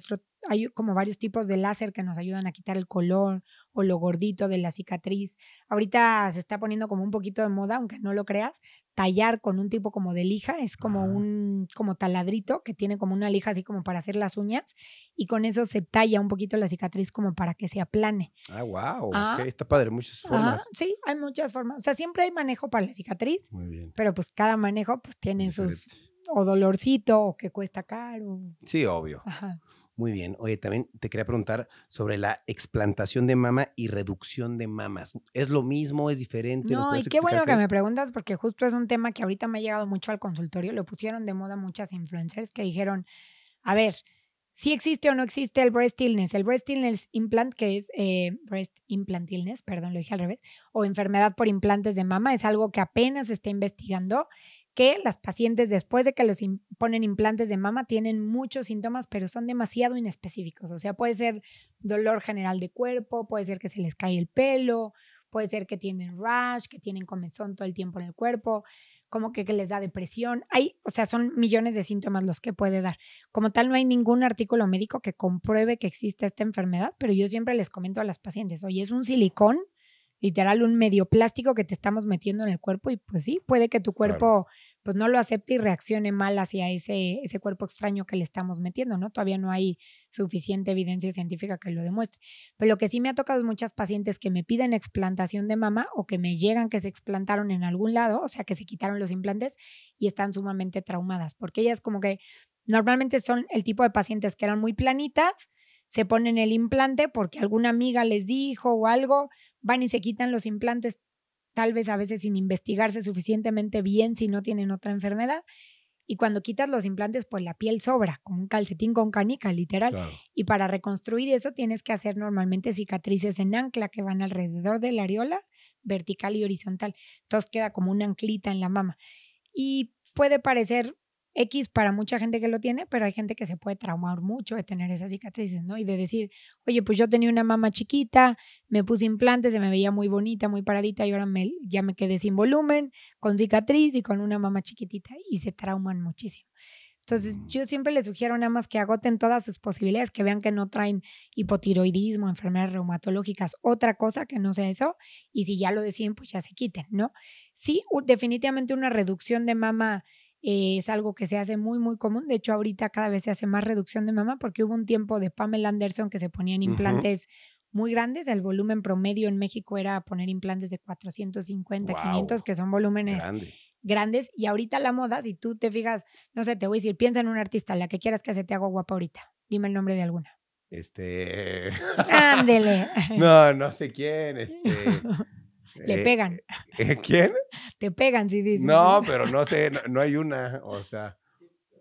como varios tipos de láser que nos ayudan a quitar el color o lo gordito de la cicatriz. Ahorita se está poniendo como un poquito de moda, aunque no lo creas, tallar con un tipo como de lija, es como un como taladrito que tiene como una lija así como para hacer las uñas y con eso se talla un poquito la cicatriz como para que se aplane. Ah, wow, ah. está padre, muchas formas. sí, hay muchas formas, o sea, siempre hay manejo para la cicatriz. Pero pues cada manejo pues tiene sus o dolorcito o que cuesta caro. Sí, obvio. Muy bien. Oye, también te quería preguntar sobre la explantación de mama y reducción de mamas. ¿Es lo mismo? ¿Es diferente? No, y qué bueno que me preguntas porque justo es un tema que ahorita me ha llegado mucho al consultorio. Lo pusieron de moda muchas influencers que dijeron, a ver, si existe o no existe el breast illness. El breast illness implant, que es eh, breast implant illness, perdón, lo dije al revés, o enfermedad por implantes de mama, es algo que apenas se está investigando que las pacientes después de que les ponen implantes de mama tienen muchos síntomas, pero son demasiado inespecíficos. O sea, puede ser dolor general de cuerpo, puede ser que se les cae el pelo, puede ser que tienen rash, que tienen comezón todo el tiempo en el cuerpo, como que, que les da depresión. Hay, o sea, son millones de síntomas los que puede dar. Como tal, no hay ningún artículo médico que compruebe que exista esta enfermedad, pero yo siempre les comento a las pacientes, oye, es un silicón literal un medio plástico que te estamos metiendo en el cuerpo y pues sí, puede que tu cuerpo pues no lo acepte y reaccione mal hacia ese, ese cuerpo extraño que le estamos metiendo, ¿no? Todavía no hay suficiente evidencia científica que lo demuestre. Pero lo que sí me ha tocado es muchas pacientes que me piden explantación de mama o que me llegan que se explantaron en algún lado, o sea, que se quitaron los implantes y están sumamente traumadas, porque ellas como que normalmente son el tipo de pacientes que eran muy planitas, se ponen el implante porque alguna amiga les dijo o algo, van y se quitan los implantes, tal vez a veces sin investigarse suficientemente bien si no tienen otra enfermedad. Y cuando quitas los implantes, pues la piel sobra, con un calcetín con canica, literal. Y para reconstruir eso tienes que hacer normalmente cicatrices en ancla que van alrededor de la areola, vertical y horizontal. Entonces queda como una anclita en la mama. Y puede parecer X para mucha gente que lo tiene, pero hay gente que se puede traumar mucho de tener esas cicatrices, ¿no? Y de decir, oye, pues yo tenía una mama chiquita, me puse implantes, se me veía muy bonita, muy paradita y ahora me, ya me quedé sin volumen, con cicatriz y con una mama chiquitita y se trauman muchísimo. Entonces, yo mm. siempre les sugiero nada más que agoten todas sus posibilidades, que vean que no traen hipotiroidismo, enfermedades reumatológicas, otra cosa que no sea eso, y si ya lo deciden, pues ya se quiten, ¿no? Sí, definitivamente una reducción de mama eh, es algo que se hace muy, muy común. De hecho, ahorita cada vez se hace más reducción de mama porque hubo un tiempo de Pamela Anderson que se ponían implantes muy grandes. El volumen promedio en México era poner implantes de 450, 500, que son volúmenes grandes. Y ahorita la moda, si tú te fijas, no sé, te voy a decir, piensa en un artista, la que quieras que se te haga guapa ahorita. Dime el nombre de alguna. Este. Ándele. no, no sé quién. Este. Le eh, pegan. ¿eh, ¿Quién? Te pegan, si dices. No, pero no sé, no, hay una, o sea.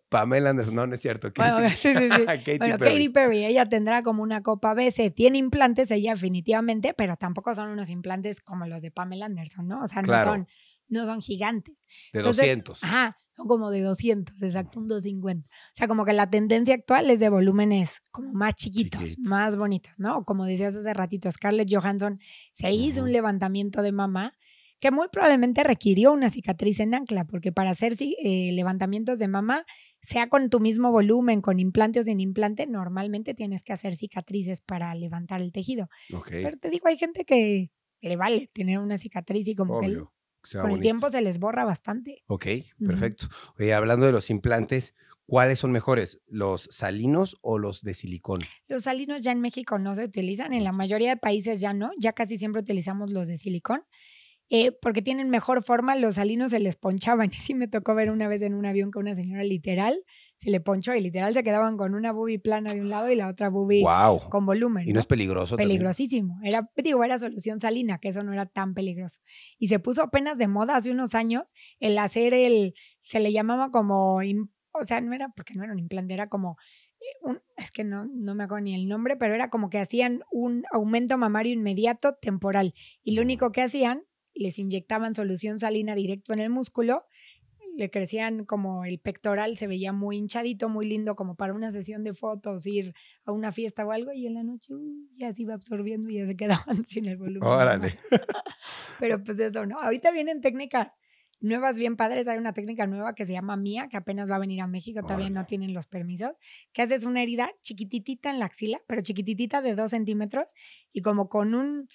Pamela Anderson, no, no es cierto. Bueno, Katy, Katy, Perry. ella tendrá como una copa BC, tiene implantes ella definitivamente, pero tampoco son unos implantes como los de Pamela Anderson, ¿no? O sea, no son no son gigantes. De 200. Ajá son como de 200, exacto, un 250. O sea, como que la tendencia actual es de volúmenes como más chiquitos, más bonitos, ¿no? Como decías hace ratito, Scarlett Johansson se hizo un levantamiento de mamá que muy probablemente requirió una cicatriz en ancla, porque para hacer eh, levantamientos de mamá, sea con tu mismo volumen, con implante o sin implante, normalmente tienes que hacer cicatrices para levantar el tejido. Pero te digo, hay gente que le vale tener una cicatriz y como que con el tiempo se les borra bastante. Ok, perfecto. hablando de los implantes, ¿cuáles son mejores, los salinos o los de silicón? Los salinos ya en México no se utilizan, en la mayoría de países ya no, ya casi siempre utilizamos los de silicón. Eh, porque tienen mejor forma, los salinos se les ponchaban. Y sí me tocó ver una vez en un avión con una señora literal se le poncho y literal se quedaban con una boobie plana de un lado y la otra boobie con volumen. Y no es peligroso. Peligrosísimo. Era, digo, era solución salina, que eso no era tan peligroso. Y se puso apenas de moda hace unos años el hacer el, se le llamaba como, o sea, no era porque no era un implante, era como eh, es que no, no me acuerdo ni el nombre, pero era como que hacían un aumento mamario inmediato temporal. Y lo mm. único que hacían, les inyectaban solución salina directo en el músculo le crecían como el pectoral, se veía muy hinchadito, muy lindo, como para una sesión de fotos, ir a una fiesta o algo, y en la noche ya se iba absorbiendo y ya se quedaban sin el volumen. Órale. Pero pues eso, ¿no? Ahorita vienen técnicas nuevas bien padres. Hay una técnica nueva que se llama Mía, que apenas va a venir a México, todavía no tienen los permisos, que haces una herida chiquititita en la axila, pero chiquititita de dos centímetros, y como con un,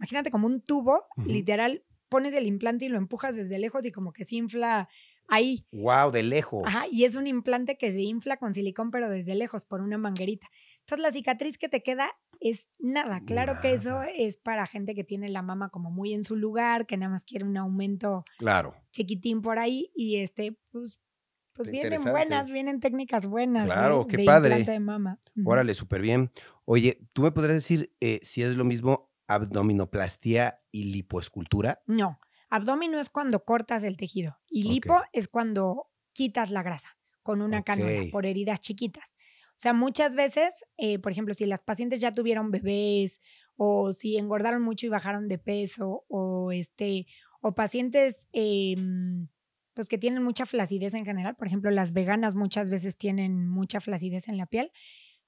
imagínate como un tubo, literal, pones el implante y lo empujas desde lejos y como que se infla ahí. ¡Wow! De lejos. Ajá, y es un implante que se infla con silicón, pero desde lejos, por una manguerita. Entonces, la cicatriz que te queda es nada. Claro que eso es para gente que tiene la mama como muy en su lugar, que nada más quiere un aumento chiquitín por ahí y este, pues, pues vienen buenas, vienen técnicas buenas. Claro, qué de padre. De mama. Órale, súper bien. Oye, ¿tú me podrías decir eh, si es lo mismo abdominoplastia y lipoescultura? No. Abdomino es cuando cortas el tejido y lipo es cuando quitas la grasa con una okay. por heridas chiquitas. O sea, muchas veces, eh, por ejemplo, si las pacientes ya tuvieron bebés o si engordaron mucho y bajaron de peso o este o pacientes eh, que tienen mucha flacidez en general, por ejemplo, las veganas muchas veces tienen mucha flacidez en la piel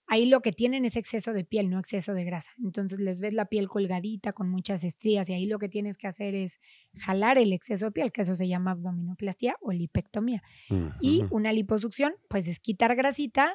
ahí lo que tienen es exceso de piel, no exceso de grasa. Entonces les ves la piel colgadita con muchas estrías y ahí lo que tienes que hacer es jalar el exceso de piel, que eso se llama abdominoplastia o lipectomía. Y una liposucción, pues es quitar grasita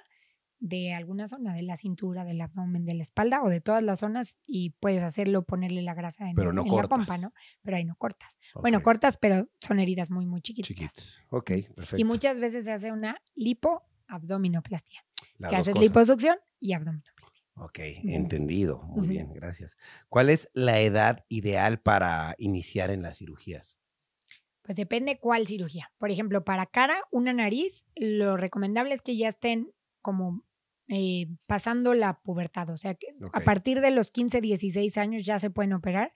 de alguna zona, de la cintura, del abdomen, de la espalda o de todas las zonas y puedes hacerlo, ponerle la grasa en, la pompa, ¿no? Pero ahí no cortas. Bueno, cortas, pero son heridas muy, muy Chiquitas. Ok, perfecto. Y muchas veces se hace una lipoabdominoplastia que haces liposucción y abdominoplastia. Ok, entendido. Muy bien, gracias. ¿Cuál es la edad ideal para iniciar en las cirugías? Pues depende cuál cirugía. Por ejemplo, para cara, una nariz, lo recomendable es que ya estén como eh, pasando la pubertad. O sea, que a partir de los 15, 16 años ya se pueden operar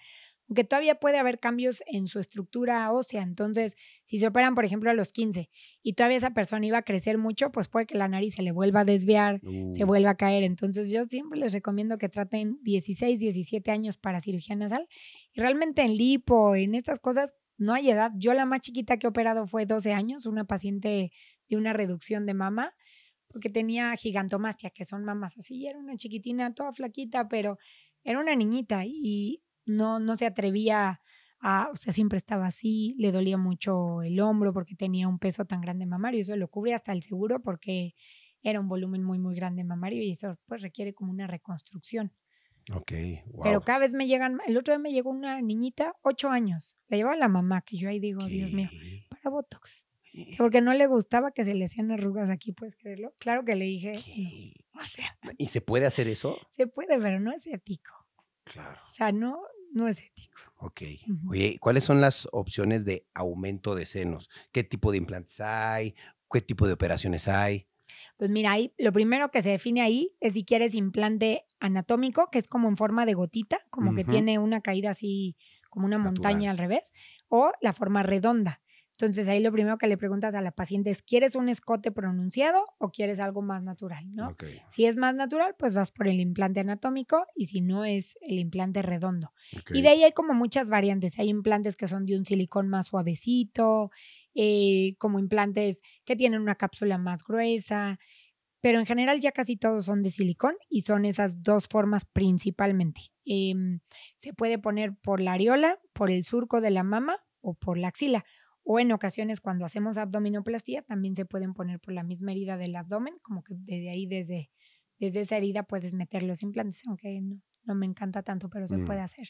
aunque todavía puede haber cambios en su estructura ósea. Entonces, si se operan, por ejemplo, a los 15 y todavía esa persona iba a crecer mucho, pues puede que la nariz se le vuelva a desviar, se uh. vuelva a caer. Entonces, yo siempre les recomiendo que traten 16, 17 años para cirugía nasal. Y realmente en lipo, en estas cosas, no hay edad. Yo la más chiquita que he operado fue 12 años, una paciente de una reducción de mama porque tenía gigantomastia, que son mamas así, era una chiquitina, toda flaquita, pero era una niñita y no, no se atrevía a, o sea, siempre estaba así, le dolía mucho el hombro porque tenía un peso tan grande mamario, eso lo cubre hasta el seguro porque era un volumen muy, muy grande mamario y eso pues requiere como una reconstrucción. Ok, wow. Pero cada vez me llegan, el otro día me llegó una niñita, ocho años, la llevaba la mamá, que yo ahí digo, Dios mío, para Botox. Porque no le gustaba que se le hacían arrugas aquí, ¿puedes creerlo? Claro que le dije. ¿Y se puede hacer eso? Se puede, pero no es ético. Claro. O sea, no, no es ético. Ok. Oye, ¿cuáles son las opciones de aumento de senos? ¿Qué tipo de implantes hay? ¿Qué tipo de operaciones hay? Pues mira, ahí lo primero que se define ahí es si quieres implante anatómico, que es como en forma de gotita, como que tiene una caída así, como una montaña al revés, o la forma redonda, entonces ahí lo primero que le preguntas a la paciente es, ¿quieres un escote pronunciado o quieres algo más natural? ¿no? Si es más natural, pues vas por el implante anatómico y si no es el implante redondo. Y de ahí hay como muchas variantes. Hay implantes que son de un silicón más suavecito, eh, como implantes que tienen una cápsula más gruesa, pero en general ya casi todos son de silicón y son esas dos formas principalmente. Em, se puede poner por la areola, por el surco de la mama o por la axila o en ocasiones cuando hacemos abdominoplastía también se pueden poner por la misma herida del abdomen, como que desde ahí, desde, desde esa herida puedes meter los implantes, aunque no, me encanta tanto, pero se puede mm. hacer.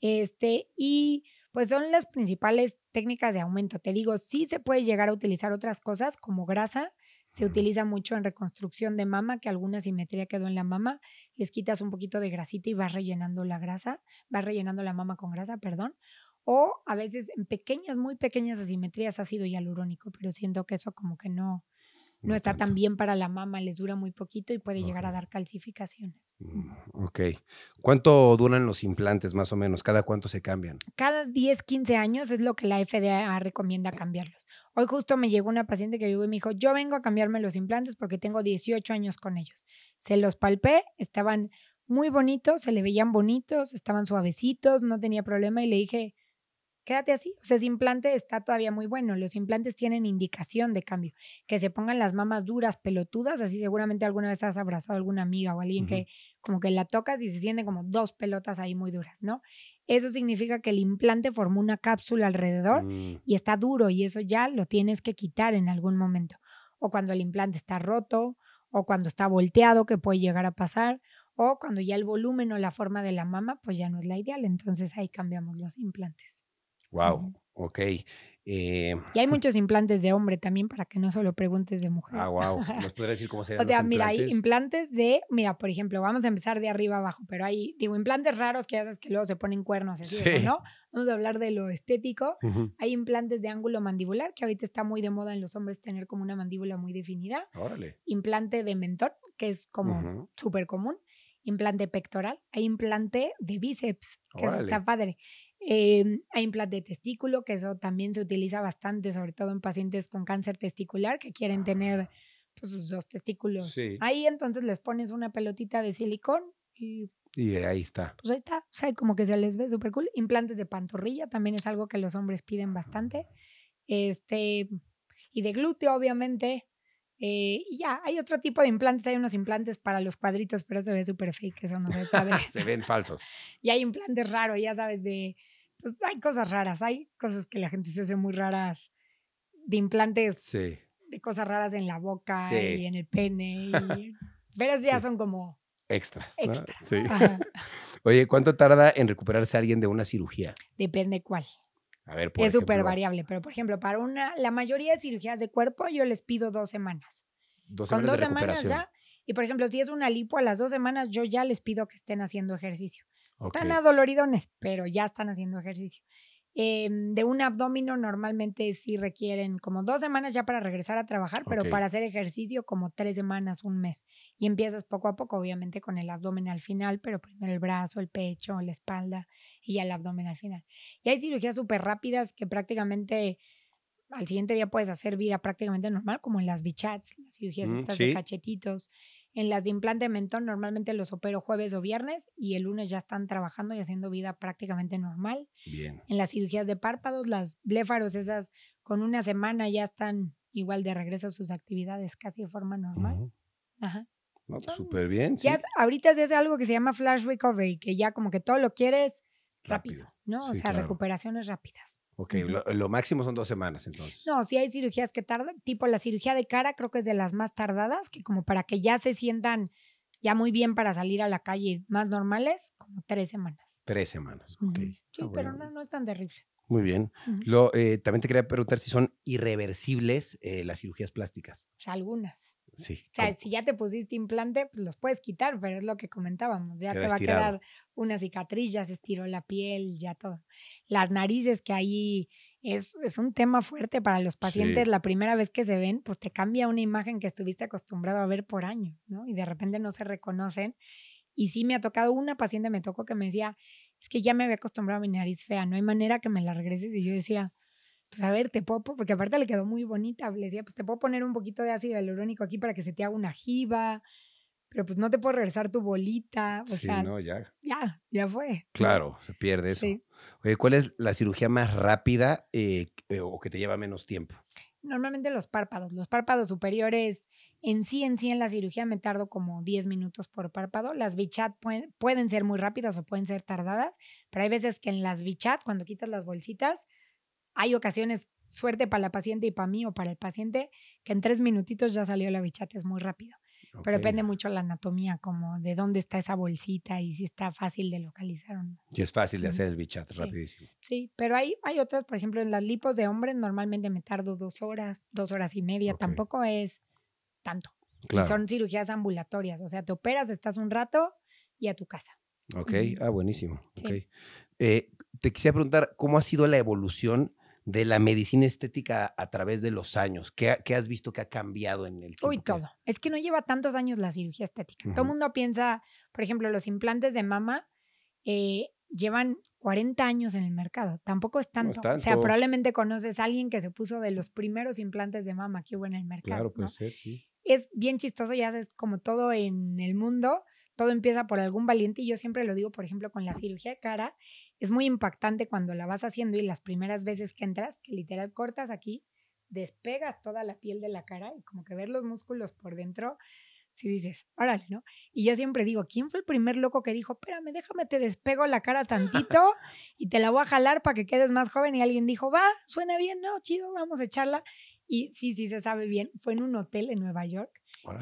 Este, y pues son las principales técnicas de aumento. Te digo, sí se puede llegar a utilizar otras cosas como grasa, se utiliza mucho en reconstrucción de mama, que alguna simetría quedó en la mama, les quitas un poquito de grasita y vas rellenando la grasa, vas rellenando la mama con grasa, perdón o a veces en pequeñas, muy pequeñas asimetrías ha sido hialurónico, pero siento que eso como que no, no, está tan bien para la mama, les dura muy poquito y puede llegar a dar calcificaciones. Mm, ok. ¿Cuánto duran los implantes más o menos? ¿Cada cuánto se cambian? Cada 10, 15 años es lo que la FDA recomienda ah. cambiarlos. Hoy justo me llegó una paciente que llegó y me dijo, yo vengo a cambiarme los implantes porque tengo 18 años con ellos. Se los palpé, estaban muy bonitos, se le veían bonitos, estaban suavecitos, no tenía problema y le dije, quédate así. ese implante está todavía muy bueno. Los implantes tienen indicación de cambio. Que se pongan las mamas duras, pelotudas, así seguramente alguna vez has abrazado alguna amiga o alguien que como que la tocas y se sienten como dos pelotas ahí muy duras, ¿no? Eso significa que el implante formó una cápsula alrededor mm. y está duro y eso ya lo tienes que quitar en algún momento. O cuando el implante está roto, o cuando está volteado, que puede llegar a pasar, o cuando ya el volumen o la forma de la mama, pues ya no es la ideal. Entonces ahí cambiamos los implantes. Wow, ok. Eh, y hay muchos implantes de hombre también para que no solo preguntes de mujer. Ah, wow. ¿Nos podrías decir cómo implantes. O sea, mira, hay implantes de, mira, por ejemplo, vamos a empezar de arriba abajo, pero hay, digo, implantes raros que ya sabes que luego se ponen cuernos, ¿no? Vamos a hablar de lo estético. Hay implantes de ángulo mandibular, que ahorita está muy de moda en los hombres tener como una mandíbula muy definida. Órale. Implante de mentón, que es como súper común. Implante pectoral. Hay implante de bíceps, que eso está padre. Em, hay implantes de testículo, que eso también se utiliza bastante, sobre todo en pacientes con cáncer testicular que quieren tener ah. pues, sus dos testículos. Ahí entonces les pones una pelotita de silicón y... ahí está. Pues ahí está, o sea, como que se les ve súper cool. Implantes de pantorrilla también es algo que los hombres piden bastante. Ah. Este, y de glúteo, obviamente. Eh, y ya, hay otro tipo de implantes, hay unos implantes para los cuadritos, pero se ve súper fake, eso no se se ven falsos. y hay implantes raros, ya sabes, de pues, hay cosas raras, hay cosas que la gente se hace muy raras de implantes, de cosas raras en la boca y en el pene. Y, pero ya son como extras. Oye, ¿cuánto tarda en recuperarse alguien de una cirugía? Depende cuál. A ver, es súper variable, pero por ejemplo, para una, la mayoría de cirugías de cuerpo yo les pido dos semanas. Dos semanas Con dos semanas ya. Y por ejemplo, si es una lipo a las dos semanas, yo ya les pido que estén haciendo ejercicio están Están adoloridones, pero ya están haciendo ejercicio. Em, de un abdomen normalmente sí requieren como dos semanas ya para regresar a trabajar, pero para hacer ejercicio como tres semanas, un mes. Y empiezas poco a poco, obviamente con el abdomen al final, pero primero el brazo, el pecho, la espalda y ya el abdomen al final. Y hay cirugías súper rápidas que prácticamente al siguiente día puedes hacer vida prácticamente normal, como en las bichats, las cirugías mm, estas de cachetitos. En las de implante mentón normalmente los opero jueves o viernes y el lunes ya están trabajando y haciendo vida prácticamente normal. Bien. En las cirugías de párpados, las bléfaros esas con una semana ya están igual de regreso a sus actividades casi de forma normal. Ajá. súper pues, bien. Ahorita se hace algo que se llama flash recovery, que ya como que todo lo quieres rápido, ¿no? o sea, recuperaciones rápidas. Ok, lo, máximo son dos semanas entonces. No, si hay cirugías que tardan, tipo la cirugía de cara creo que es de las más tardadas, que como para que ya se sientan ya muy bien para salir a la calle más normales, como tres semanas. Tres semanas, ok. Sí, pero no, no, es tan terrible. Muy bien. Eh, también te quería preguntar si son irreversibles eh, las cirugías plásticas. Pues, algunas. O sea, si ya te pusiste implante, pues los puedes quitar, pero es lo que comentábamos. Ya te va a quedar una cicatriz, ya se estiró la piel, ya todo. Las narices que ahí es, un tema fuerte para los pacientes. La primera vez que se ven, pues te cambia una imagen que estuviste acostumbrado a ver por años, ¿no? Y de repente no se reconocen. Y sí me ha tocado, una paciente me tocó que me decía, es que ya me había acostumbrado a mi nariz fea, no hay manera que me la regreses. Y yo decía pues a ver, te puedo, porque aparte le quedó muy bonita, le decía, pues te puedo poner un poquito de ácido hialurónico aquí para que se te haga una jiba, pero pues no te puedo regresar tu bolita, sí, no, ya. ya, ya fue. Claro, se pierde eso. Oye, ¿cuál es la cirugía más rápida eh, eh, o que te lleva menos tiempo? Normalmente los párpados, los párpados superiores, en sí, en sí, en la cirugía me tardo como 10 minutos por párpado. Las bichat pueden, pueden ser muy rápidas o pueden ser tardadas, pero hay veces que en las bichat, cuando quitas las bolsitas, hay ocasiones, suerte para la paciente y para mí o para el paciente, que en tres minutitos ya salió la bichata, es muy rápido. Pero depende mucho la anatomía, como de dónde está esa bolsita y si está fácil de localizar o no. Y es fácil de hacer el bichat, sí. rapidísimo. Sí, pero hay, hay otras, por ejemplo, en las lipos de hombres normalmente me tardo dos horas, dos horas y media, tampoco es tanto. son cirugías ambulatorias, o sea, te operas, estás un rato y a tu casa. Ok, ah, buenísimo. Sí. Eh, te quisiera preguntar, ¿cómo ha sido la evolución de la medicina estética a través de los años? ¿Qué, has visto que ha cambiado en el tiempo? Uy, todo. Es que no lleva tantos años la cirugía estética. Todo el mundo piensa, por ejemplo, los implantes de mama eh, llevan 40 años en el mercado. Tampoco es tanto. O sea, probablemente conoces a alguien que se puso de los primeros implantes de mama que hubo en el mercado. Claro, puede sí. Es bien chistoso, ya es como todo en el mundo todo empieza por algún valiente y yo siempre lo digo, por ejemplo, con la cirugía de cara, es muy impactante cuando la vas haciendo y las primeras veces que entras, que literal cortas aquí, despegas toda la piel de la cara y como que ver los músculos por dentro, si dices, órale, ¿no? Y yo siempre digo, ¿quién fue el primer loco que dijo, espérame, déjame, te despego la cara tantito y te la voy a jalar para que quedes más joven? Y alguien dijo, va, suena bien, ¿no? Chido, vamos a echarla. Y sí, sí, se sabe bien, fue en un hotel en Nueva York,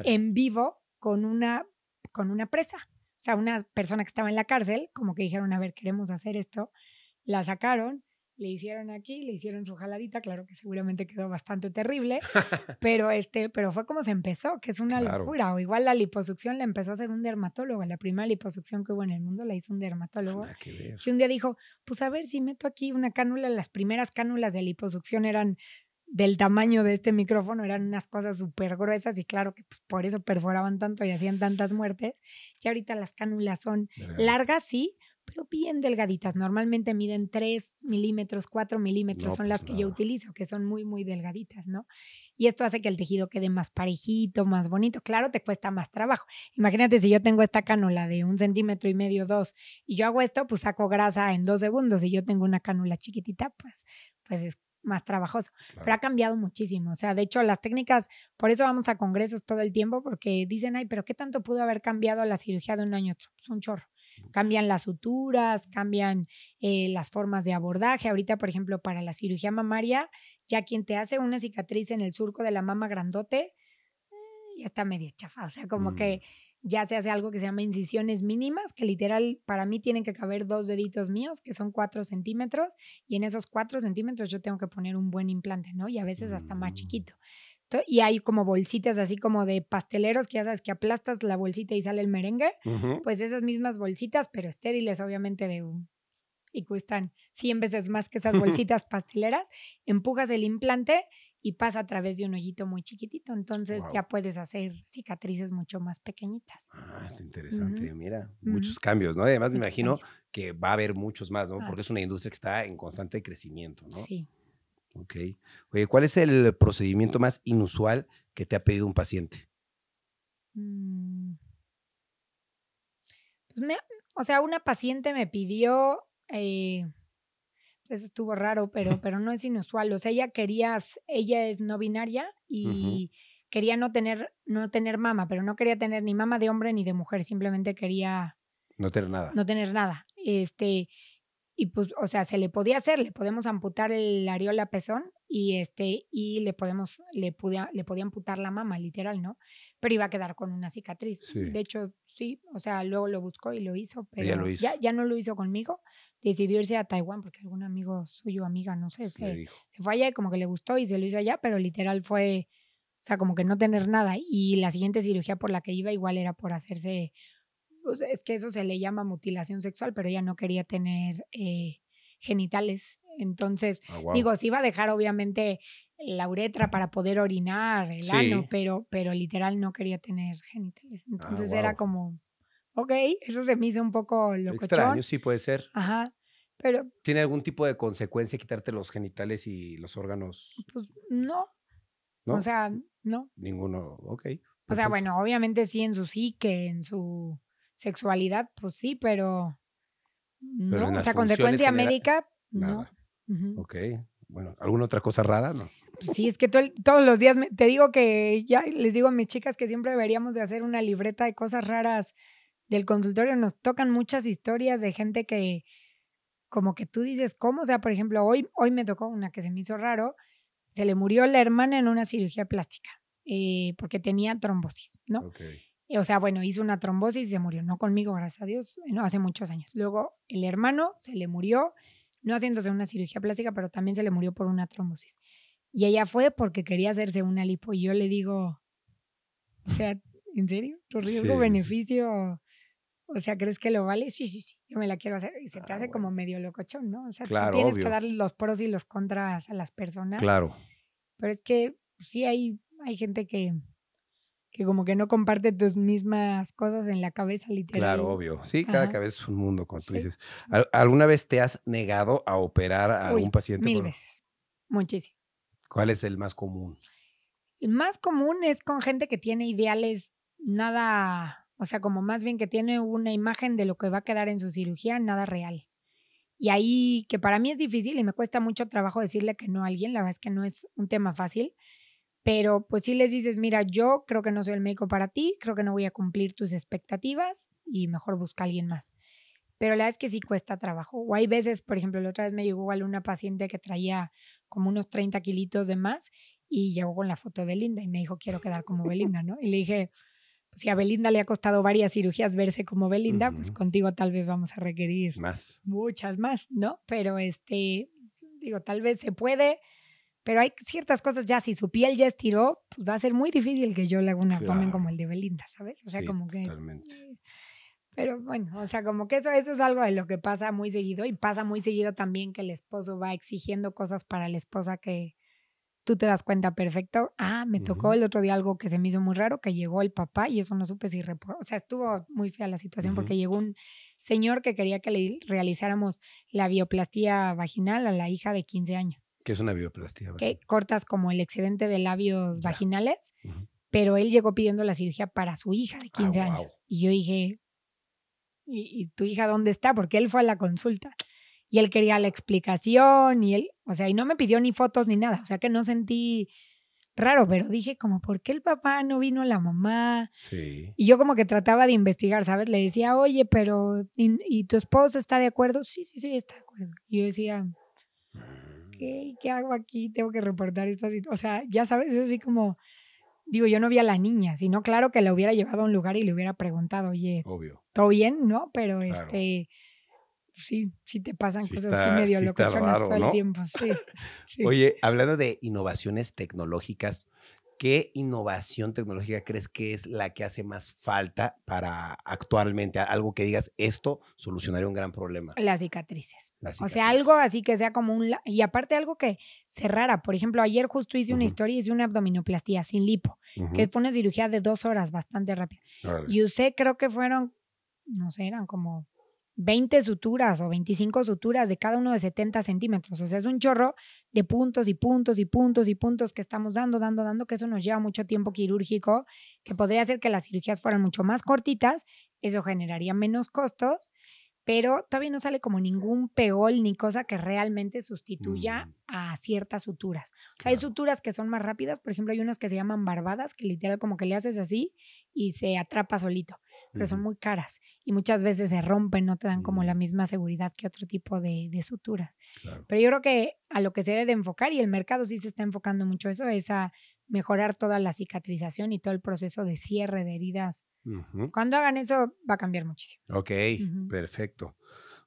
en vivo, con una, con una presa. O sea, una persona que estaba en la cárcel, como que dijeron, a ver, queremos hacer esto, la sacaron, le hicieron aquí, le hicieron su jaladita, claro que seguramente quedó bastante terrible, pero este, pero fue como se empezó, que es una locura. O igual la liposucción la empezó a hacer un dermatólogo, la primera liposucción que hubo en el mundo la hizo un dermatólogo. que un día dijo, pues a ver si meto aquí una cánula, las primeras cánulas de liposucción eran del tamaño de este micrófono eran unas cosas súper gruesas y claro que pues, por eso perforaban tanto y hacían tantas muertes. Y ahorita las cánulas son largas, sí, pero bien delgaditas. Normalmente miden 3 milímetros, 4 milímetros, son las pues, que yo utilizo, que son muy, muy delgaditas, ¿no? Y esto hace que el tejido quede más parejito, más bonito. Claro, te cuesta más trabajo. Imagínate si yo tengo esta cánula de un centímetro y medio, dos, y yo hago esto, pues saco grasa en dos segundos. y yo tengo una cánula chiquitita, pues, pues es más trabajoso, pero ha cambiado muchísimo. O sea, de hecho, las técnicas, por eso vamos a congresos todo el tiempo, porque dicen, ay, pero ¿qué tanto pudo haber cambiado la cirugía de un año a Es un chorro. Cambian las suturas, cambian eh, las formas de abordaje. Ahorita, por ejemplo, para la cirugía mamaria, ya quien te hace una cicatriz en el surco de la mama grandote, eh, ya está medio chafa. O sea, como que mm ya se hace algo que se llama incisiones mínimas, que literal para mí tienen que caber dos deditos míos, que son cuatro centímetros, y en esos cuatro centímetros yo tengo que poner un buen implante, ¿no? Y a veces hasta más mm. chiquito. y hay como bolsitas así como de pasteleros, que ya sabes que aplastas la bolsita y sale el merengue, pues esas mismas bolsitas, pero estériles obviamente de un y cuestan 100 veces más que esas bolsitas pasteleras, empujas el implante y pasa a través de un hoyito muy chiquitito. Entonces ya puedes hacer cicatrices mucho más pequeñitas. Ah, está interesante. Eh, mira, muchos cambios, ¿no? Además, me imagino que va a haber muchos más, ¿no? Porque es una industria que está en constante crecimiento, ¿no? Sí. Ok. Oye, ¿cuál es el procedimiento más inusual que te ha pedido un paciente? Mm. Pues o sea, una paciente me pidió eh, eso estuvo raro, pero, pero no es inusual. O sea, ella quería, ella es no binaria y quería no tener, no tener mama, pero no quería tener ni mama de hombre ni de mujer, simplemente quería... No tener nada. No tener nada. Este, y pues, o sea, se le podía hacer, le podemos amputar el areola pezón y este y le podemos le pude le podía amputar la mama literal no pero iba a quedar con una cicatriz de hecho sí o sea luego lo buscó y lo hizo pero Ya, no lo hizo conmigo decidió irse a Taiwán porque algún amigo suyo amiga no sé se, fue allá y como que le gustó y se lo hizo allá pero literal fue o sea como que no tener nada y la siguiente cirugía por la que iba igual era por hacerse es que eso se le llama mutilación sexual pero ella no quería tener eh, genitales entonces, ah, digo, sí iba a dejar obviamente la uretra para poder orinar, el ano, pero, pero literal no quería tener genitales. Ah, Entonces era como, ok, eso se me hizo un poco locochón. Extraño, sí puede ser. Ajá. Pero, ¿Tiene algún tipo de consecuencia quitarte los genitales y los órganos? Pues no. ¿No? O sea, no. Ninguno, ok. O sea, bueno, obviamente sí en su psique, en su sexualidad, pues sí, pero. no. o sea, consecuencia médica, no. Ok. Bueno, ¿alguna otra cosa rara? Pues sí, es que todos los días te digo que ya les digo a mis chicas que siempre deberíamos de hacer una libreta de cosas raras del consultorio. Nos tocan muchas historias de gente que como que tú dices, ¿cómo? O sea, por ejemplo, hoy, hoy me tocó una que se me hizo raro. Se le murió la hermana en una cirugía plástica eh, porque tenía trombosis, ¿no? O sea, bueno, hizo una trombosis y se murió, no conmigo, gracias a Dios, no, hace muchos años. Luego el hermano se le murió no haciéndose una cirugía plástica, pero también se le murió por una trombosis. Y ella fue porque quería hacerse una lipo. Y yo le digo, o sea, ¿en serio? ¿Tu riesgo, beneficio? O sea, ¿crees que lo vale? Sí, sí, sí, yo me la quiero hacer. Y se te ah, hace como medio locochón, ¿no? O sea, claro, tienes que dar los pros y los contras a las personas. Claro. Pero es que pues, sí hay, hay gente que que como que no comparte tus mismas cosas en la cabeza literalmente. Claro, obvio. Sí, cada cabeza es un mundo, como tú dices. ¿Alguna vez te has negado a operar a un algún paciente? Mil Muchísimo. ¿Cuál es el más común? El más común es con gente que tiene ideales nada, o sea, como más bien que tiene una imagen de lo que va a quedar en su cirugía, nada real. Y ahí que para mí es difícil y me cuesta mucho trabajo decirle que no a alguien, la verdad es que no es un tema fácil pero pues si les dices, mira, yo creo que no soy el médico para ti, creo que no voy a cumplir tus expectativas y mejor busca a alguien más. Pero la verdad es que sí cuesta trabajo. O hay veces, por ejemplo, la otra vez me llegó igual una paciente que traía como unos 30 kilitos de más y llegó con la foto de Belinda y me dijo, quiero quedar como Belinda, ¿no? Y le dije, si pues, a Belinda le ha costado varias cirugías verse como Belinda, pues contigo tal vez vamos a requerir más. Muchas más, ¿no? Pero este, digo, tal vez se puede, pero hay ciertas cosas ya, si su piel ya estiró, pues, va a ser muy difícil que yo le haga una comen como el de Belinda, ¿sabes? O sea, como que... Totalmente. Pero bueno, o sea, como que eso, eso es algo de lo que pasa muy seguido y pasa muy seguido también que el esposo va exigiendo cosas para la esposa que tú te das cuenta perfecto. Ah, me tocó el otro día algo que se me hizo muy raro, que llegó el papá y eso no supe si... o sea, estuvo muy fea la situación porque llegó un señor que quería que le realizáramos la bioplastía vaginal a la hija de 15 años. Que es una bioplastia. Que cortas como el excedente de labios vaginales, pero él llegó pidiendo la cirugía para su hija de 15 ah, años. Y yo dije, ¿Y, tu hija dónde está? Porque él fue a la consulta y él quería la explicación y él, o sea, y no me pidió ni fotos ni nada, o sea que no sentí raro, pero dije como, ¿por qué el papá no vino la mamá? Sí. Y yo como que trataba de investigar, ¿sabes? Le decía, oye, pero, ¿y, y tu esposa está de acuerdo? Sí, sí, sí, está de acuerdo. Y yo decía, mm. ¿qué hago aquí? Tengo que reportar esta situación. O sea, ya sabes, es así como, digo, yo no vi a la niña, sino claro que la hubiera llevado a un lugar y le hubiera preguntado, oye, ¿todo bien? ¿No? Pero este, sí, sí te pasan cosas así medio sí todo el tiempo. oye, hablando de innovaciones tecnológicas, ¿Qué innovación tecnológica crees que es la que hace más falta para actualmente? Algo que digas, esto solucionaría un gran problema. Las cicatrices. O sea, algo así que sea como un... Y aparte algo que cerrara. Por ejemplo, ayer justo hice una historia y historia, hice una abdominoplastía sin lipo, que fue una cirugía de dos horas, bastante rápida. Y usé, creo que fueron, no sé, eran como 20 suturas o 25 suturas de cada uno de 70 centímetros. O sea, es un chorro de puntos y puntos y puntos y puntos que estamos dando, dando, dando, que eso nos lleva mucho tiempo quirúrgico, que podría hacer que las cirugías fueran mucho más cortitas, eso generaría menos costos pero todavía no sale como ningún peol ni cosa que realmente sustituya mm. a ciertas suturas. O sea, hay suturas que son más rápidas, por ejemplo, hay unas que se llaman barbadas, que literal como que le haces así y se atrapa solito, pero son muy caras y muchas veces se rompen, no te dan como la mm. misma seguridad que otro tipo de, de sutura. Pero yo creo que a lo que se debe de enfocar, y el mercado sí se está enfocando mucho eso, es a mejorar toda la cicatrización y todo el proceso de cierre de heridas. Cuando hagan eso va a cambiar muchísimo. Ok, perfecto.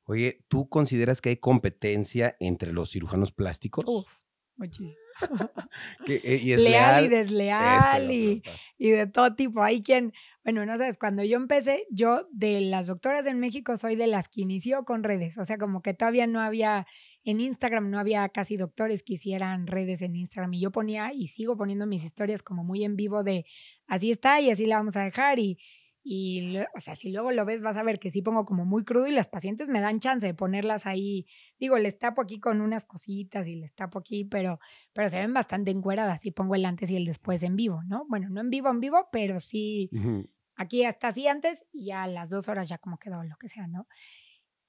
Oye, ¿tú consideras que hay competencia entre los cirujanos plásticos? muchísimo. Eh, y es leal, y desleal y, y, de todo tipo. Hay quien, bueno, no sabes, cuando yo empecé, yo de las doctoras en México soy de las que inició con redes, o sea, como que todavía no había en Instagram no había casi doctores que hicieran redes en Instagram y yo ponía y sigo poniendo mis historias como muy en vivo de así está y así la vamos a dejar y, o sea, si luego lo ves vas a ver que sí pongo como muy crudo y las pacientes me dan chance de ponerlas ahí. Digo, les tapo aquí con unas cositas y les tapo aquí, pero, pero se ven bastante encueradas y pongo el antes y el después en vivo, ¿no? Bueno, no en vivo, en vivo, pero sí. Aquí hasta así antes y ya a las dos horas ya como quedó lo que sea, ¿no?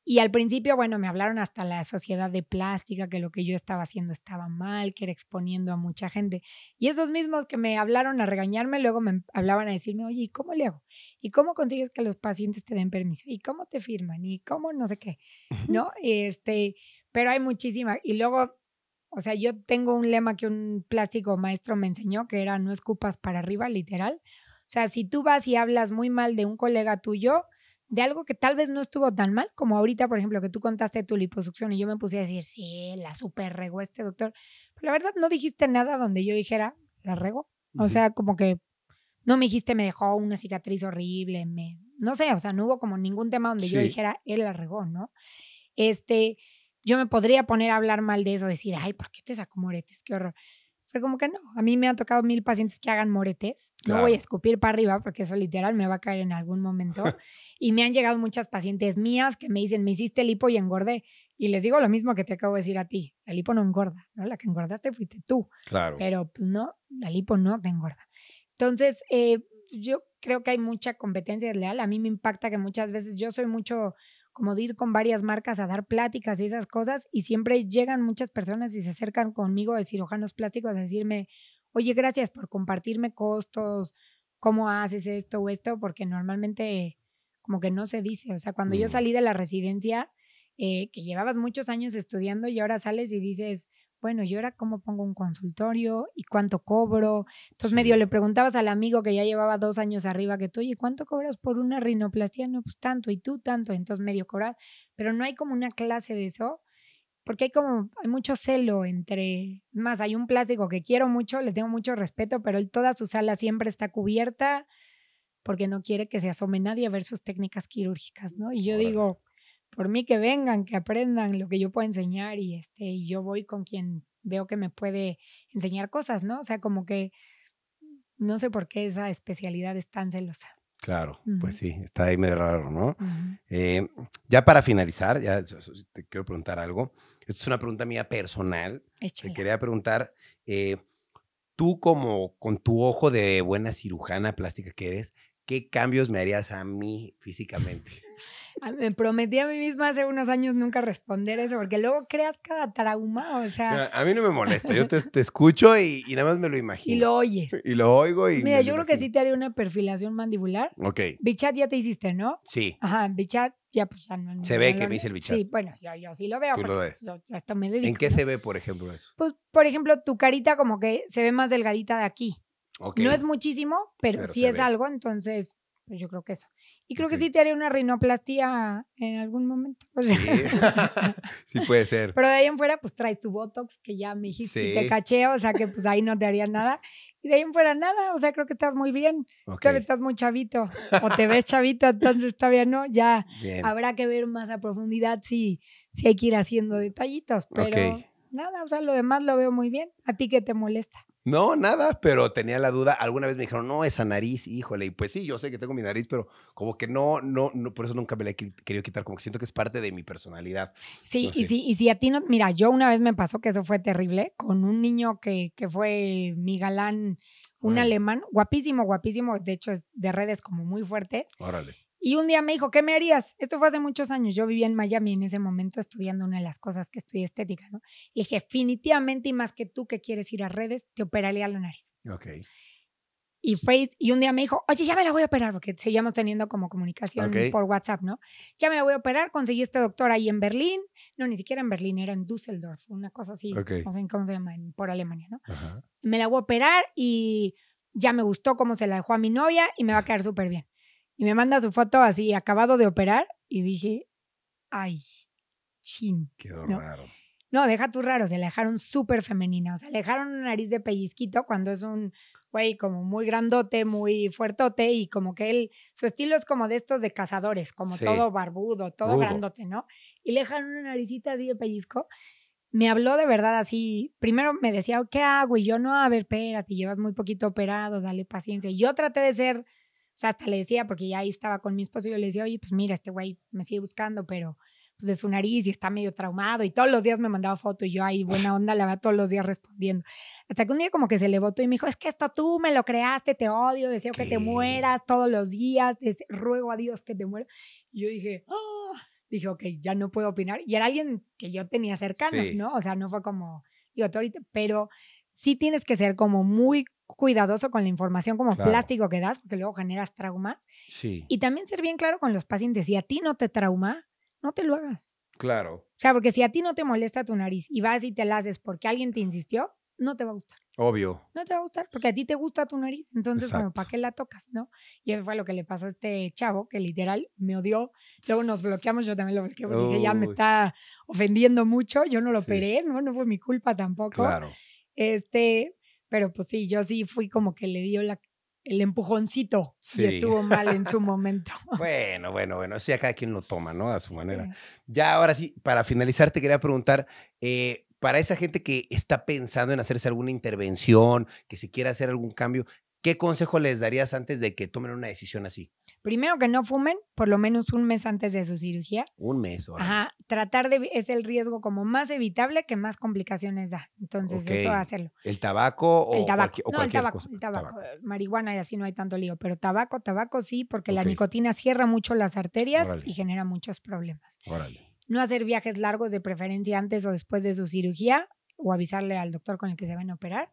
Y al principio, bueno, me hablaron hasta la sociedad de plástica, que lo que yo estaba haciendo estaba mal, que era exponiendo a mucha gente. Y esos mismos que me hablaron a regañarme, luego me hablaban a decirme, oye, ¿y cómo le hago? ¿Y cómo consigues que los pacientes te den permiso? ¿Y cómo te firman? ¿Y cómo no sé qué? ¿No? Este, pero hay muchísima. Y luego, o sea, yo tengo un lema que un plástico maestro me enseñó, que era no escupas para arriba, literal. O sea, si tú vas y hablas muy mal de un colega tuyo, de algo que tal vez no estuvo tan mal, como ahorita, por ejemplo, que tú contaste tu liposucción y yo me puse a decir, sí, la super regó este doctor. Pero la verdad no dijiste nada donde yo dijera, la regó. O sea, como que no me dijiste, me dejó una cicatriz horrible, me, no sé, o sea, no hubo como ningún tema donde yo dijera, él la regó, ¿no? Este, yo me podría poner a hablar mal de eso, decir, ay, ¿por qué te sacó moretes? Qué horror. Pero como que no, a mí me han tocado mil pacientes que hagan moretes. No voy a escupir para arriba porque eso literal me va a caer en algún momento. Y me han llegado muchas pacientes mías que me dicen, me hiciste lipo y engordé. Y les digo lo mismo que te acabo de decir a ti. el lipo no engorda, ¿no? La que engordaste fuiste tú. Claro. Pero pues, no, la lipo no te engorda. Entonces, eh, pues, yo creo que hay mucha competencia desleal. A mí me impacta que muchas veces yo soy mucho como de ir con varias marcas a dar pláticas y esas cosas, y siempre llegan muchas personas y se acercan conmigo de cirujanos plásticos a decirme, oye, gracias por compartirme costos, cómo haces esto o esto, porque normalmente como que no se dice. O sea, cuando yo mm. salí de la residencia, eh, que llevabas muchos años estudiando y ahora sales y dices, bueno, ¿y ahora cómo pongo un consultorio? ¿Y cuánto cobro? Entonces medio le preguntabas al amigo que ya llevaba dos años arriba que tú, y ¿cuánto cobras por una rinoplastia? No, pues tanto, y tú tanto, entonces medio cobras. Pero no hay como una clase de eso, porque hay como, hay mucho celo entre, más, hay un plástico que quiero mucho, le tengo mucho respeto, pero toda su sala siempre está cubierta, porque no quiere que se asome nadie a ver sus técnicas quirúrgicas, ¿no? Y yo digo, por mí que vengan, que aprendan lo que yo puedo enseñar y este, yo voy con quien veo que me puede enseñar cosas, ¿no? O sea, como que no sé por qué esa especialidad es tan celosa. Claro, pues sí, está ahí medio raro, ¿no? Eh, ya para finalizar, ya te quiero preguntar algo. Esta es una pregunta mía personal. Te quería preguntar, eh, tú como con tu ojo de buena cirujana plástica que eres, ¿qué cambios me harías a mí físicamente? Me prometí a mí misma hace unos años nunca responder eso, porque luego creas cada trauma, o sea... A mí no me molesta, yo te, escucho y, nada más me lo imagino. Y lo oyes. Y lo oigo y... Mira, yo creo que sí te haría una perfilación mandibular. Ok. Bichat ya te hiciste, ¿no? Sí. Ajá, Bichat ya pues no... se ve que me hice el Bichat. Sí, bueno, yo, sí lo veo. Tú lo ves. ¿En qué se ve, por ejemplo, eso? Pues, por ejemplo, tu carita como que se ve más delgadita de aquí. No es muchísimo, pero, sí es algo, entonces pues, yo creo que eso. Y creo que sí te haría una rinoplastia en algún momento. sí. puede ser. Pero de ahí en fuera, pues traes tu Botox, que ya me dijiste, te caché, o sea que pues ahí no te haría nada. Y de ahí en fuera nada, o sea, creo que estás muy bien. Okay. que estás muy chavito, o te ves chavito, entonces todavía no, ya habrá que ver más a profundidad si, si hay que ir haciendo detallitos, pero nada, o sea, lo demás lo veo muy bien. ¿A ti qué te molesta? No, nada, pero tenía la duda. Alguna vez me dijeron, no, esa nariz, híjole. Y pues sí, yo sé que tengo mi nariz, pero como que no, no, no por eso nunca me la he querido quitar. Como que siento que es parte de mi personalidad. Sí, y, si, y si a ti no. Mira, yo una vez me pasó que eso fue terrible con un niño que, que fue mi galán, un alemán, guapísimo, guapísimo. De hecho, es de redes como muy fuertes. Órale y un día me dijo, ¿qué me harías? Esto fue hace muchos años. Yo vivía en Miami en ese momento estudiando una de las cosas que estudié estética, ¿no? Le dije, definitivamente y más que tú que quieres ir a redes, te operaría la nariz. Ok. Y, y un día me dijo, oye, ya me la voy a operar, porque seguíamos teniendo como comunicación por WhatsApp, ¿no? Ya me la voy a operar, conseguí este doctor ahí en Berlín, no, ni siquiera en Berlín, era en Düsseldorf, una cosa así, okay. no sé cómo se llama, por Alemania, ¿no? Me la voy a operar y ya me gustó cómo se la dejó a mi novia y me va a quedar súper bien. Y me manda su foto así, acabado de operar, y dije, ay, chin. Quedó raro. No, deja tú raro, se le dejaron súper femenina. O sea, le dejaron una nariz de pellizquito cuando es un güey como muy grandote, muy fuertote y como que él, su estilo es como de estos de cazadores, como todo barbudo, todo grandote, ¿no? Y le dejaron una naricita así de pellizco. Me habló de verdad así, primero me decía, ¿qué hago? Y yo, no, a ver, espérate, llevas muy poquito operado, dale paciencia. y Yo traté de ser o sea, hasta le decía, porque ya ahí estaba con mi esposo, y yo le decía, oye, pues mira, este güey me sigue buscando, pero pues es su nariz y está medio traumado y todos los días me mandaba foto y yo ahí buena onda la va todos los días respondiendo. Hasta que un día como que se le votó y me dijo, es que esto tú me lo creaste, te odio, deseo que te mueras todos los días, ruego a Dios que te mueras. Y yo dije, oh. dije, ok, ya no puedo opinar. Y era alguien que yo tenía cercano, ¿no? O sea, no fue como, digo, ahorita, pero sí tienes que ser como muy cuidadoso con la información como plástico que das, porque luego generas traumas. Sí. Y también ser bien claro con los pacientes, si a ti no te trauma, no te lo hagas. Claro. O sea, porque si a ti no te molesta tu nariz y vas y te la haces porque alguien te insistió, no te va a gustar. Obvio. No te va a gustar porque a ti te gusta tu nariz, entonces como para qué la tocas, ¿no? Y eso fue lo que le pasó a este chavo que literal me odió. Luego nos bloqueamos, yo también lo bloqueé porque ya me está ofendiendo mucho, yo no lo peré operé, ¿no? No fue mi culpa tampoco. Claro. Este, pero pues sí, yo sí fui como que le dio la, el empujoncito y estuvo mal en su momento. bueno, bueno, bueno, eso ya cada quien lo toma, ¿no? A su manera. Ya ahora sí, para finalizar, te quería preguntar, eh, para esa gente que está pensando en hacerse alguna intervención, que si quiere hacer algún cambio, ¿qué consejo les darías antes de que tomen una decisión así? Primero que no fumen, por lo menos un mes antes de su cirugía. Un mes, ahora. Ajá, tratar de es el riesgo como más evitable que más complicaciones da. Entonces, eso hacerlo. ¿El tabaco o el tabaco? o el tabaco, el eh, tabaco, Marihuana y así no hay tanto lío, pero tabaco, tabaco sí, porque la nicotina cierra mucho las arterias y genera muchos problemas. Órale. No hacer viajes largos de preferencia antes o después de su cirugía o avisarle al doctor con el que se van a operar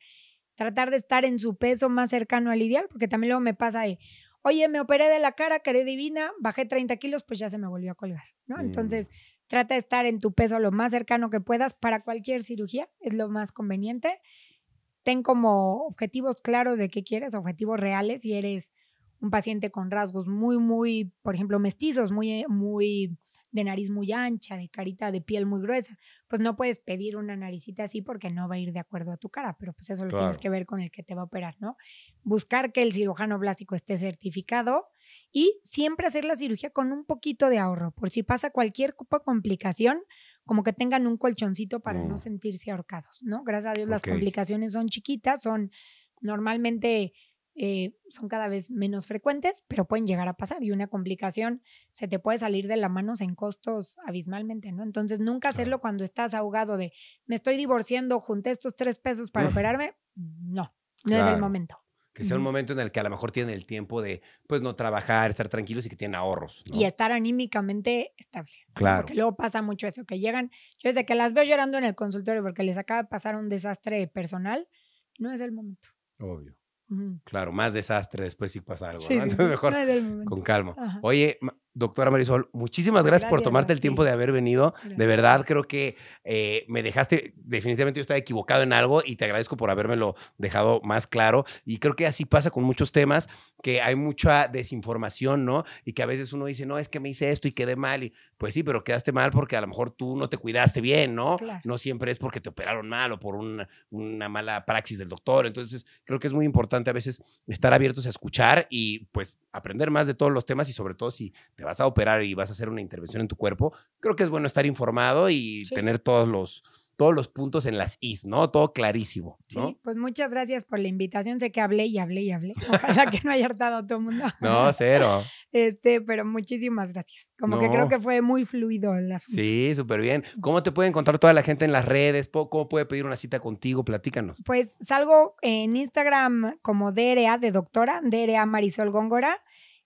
tratar de estar en su peso más cercano al ideal, porque también luego me pasa de, oye, me operé de la cara, quedé divina, bajé 30 kilos, pues ya se me volvió a colgar, ¿no? Mm. Entonces, trata de estar en tu peso lo más cercano que puedas para cualquier cirugía, es lo más conveniente. Ten como objetivos claros de qué quieres, objetivos reales, si eres un paciente con rasgos muy, muy, por ejemplo, mestizos, muy, muy de nariz muy ancha, de carita, de piel muy gruesa, pues no puedes pedir una naricita así porque no va a ir de acuerdo a tu cara, pero pues eso lo tienes que ver con el que te va a operar, ¿no? Buscar que el cirujano plástico esté certificado y siempre hacer la cirugía con un poquito de ahorro, por si pasa cualquier complicación, como que tengan un colchoncito para no mm. sentirse ahorcados, ¿no? Gracias a Dios las complicaciones son chiquitas, son normalmente eh, son cada vez menos frecuentes, pero pueden llegar a pasar y una complicación se te puede salir de la mano en costos abismalmente, ¿no? Entonces, nunca hacerlo cuando estás ahogado de me estoy divorciando, junté estos tres pesos para operarme, no, no es el momento. Que sea un momento en el que a lo mejor tienen el tiempo de, pues, no trabajar, estar tranquilos y que tienen ahorros. Y estar anímicamente estable. Claro. Porque luego pasa mucho eso, que llegan, yo desde que las veo llorando en el consultorio porque les acaba de pasar un desastre personal, no es el momento. Obvio. Claro, más desastre después si pasa algo. mejor con calma. Oye, Doctora Marisol, muchísimas gracias, por tomarte el tiempo de haber venido. De verdad, creo que eh, me dejaste, definitivamente yo estaba equivocado en algo y te agradezco por habérmelo dejado más claro. Y creo que así pasa con muchos temas, que hay mucha desinformación, ¿no? Y que a veces uno dice, no, es que me hice esto y quedé mal. Y, pues sí, pero quedaste mal porque a lo mejor tú no te cuidaste bien, ¿no? No siempre es porque te operaron mal o por una, mala praxis del doctor. Entonces, creo que es muy importante a veces estar abiertos a escuchar y pues aprender más de todos los temas y sobre todo si vas a operar y vas a hacer una intervención en tu cuerpo, creo que es bueno estar informado y tener todos los, todos los puntos en las is, ¿no? Todo clarísimo. Sí, pues muchas gracias por la invitación. Sé que hablé y hablé y hablé. Ojalá que no haya hartado a todo el mundo. No, cero. Este, pero muchísimas gracias. Como que creo que fue muy fluido el asunto. Sí, súper bien. ¿Cómo te puede encontrar toda la gente en las redes? ¿Cómo puede pedir una cita contigo? Platícanos. Pues salgo en Instagram como DRA de doctora, DRA Marisol Góngora.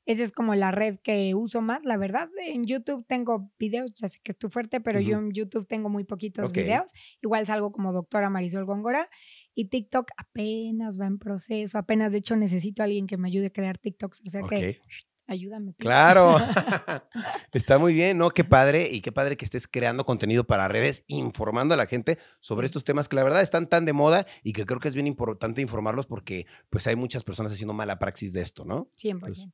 Esa es como la red que uso más, la verdad. En YouTube tengo videos, ya sé que es tu fuerte, pero yo en YouTube tengo muy poquitos videos. Igual salgo como doctora Marisol Góngora. Y TikTok apenas va en proceso, apenas de hecho necesito a alguien que me ayude a crear TikToks. O sea que ayúdame. Claro, está muy bien, ¿no? Qué padre y qué padre que estés creando contenido para redes, informando a la gente sobre estos temas que la verdad están tan de moda y que creo que es bien importante informarlos porque pues hay muchas personas haciendo mala praxis de esto, ¿no? 100%. Pues,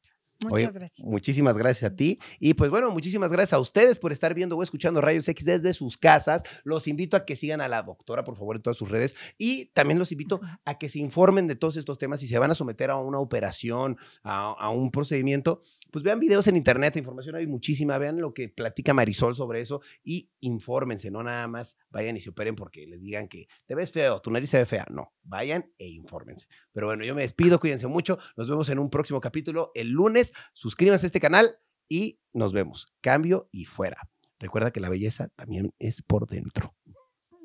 Muchas gracias. Muchísimas gracias a ti. Y pues bueno, muchísimas gracias a ustedes por estar viendo o escuchando Rayos X desde sus casas. Los invito a que sigan a la doctora, por favor, en todas sus redes. Y también los invito a que se informen de todos estos temas. Si se van a someter a una operación, a un procedimiento, pues vean videos en internet, información hay muchísima, vean lo que platica Marisol sobre eso y infórmense, no nada más vayan y se operen porque les digan que te ves feo, tu nariz se ve fea. No, vayan e infórmense. Pero bueno, yo me despido, cuídense mucho, nos vemos en un próximo capítulo el lunes, suscríbanse a este canal y nos vemos. Cambio y fuera. Recuerda que la belleza también es por dentro.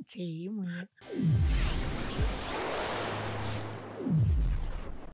Sí, muy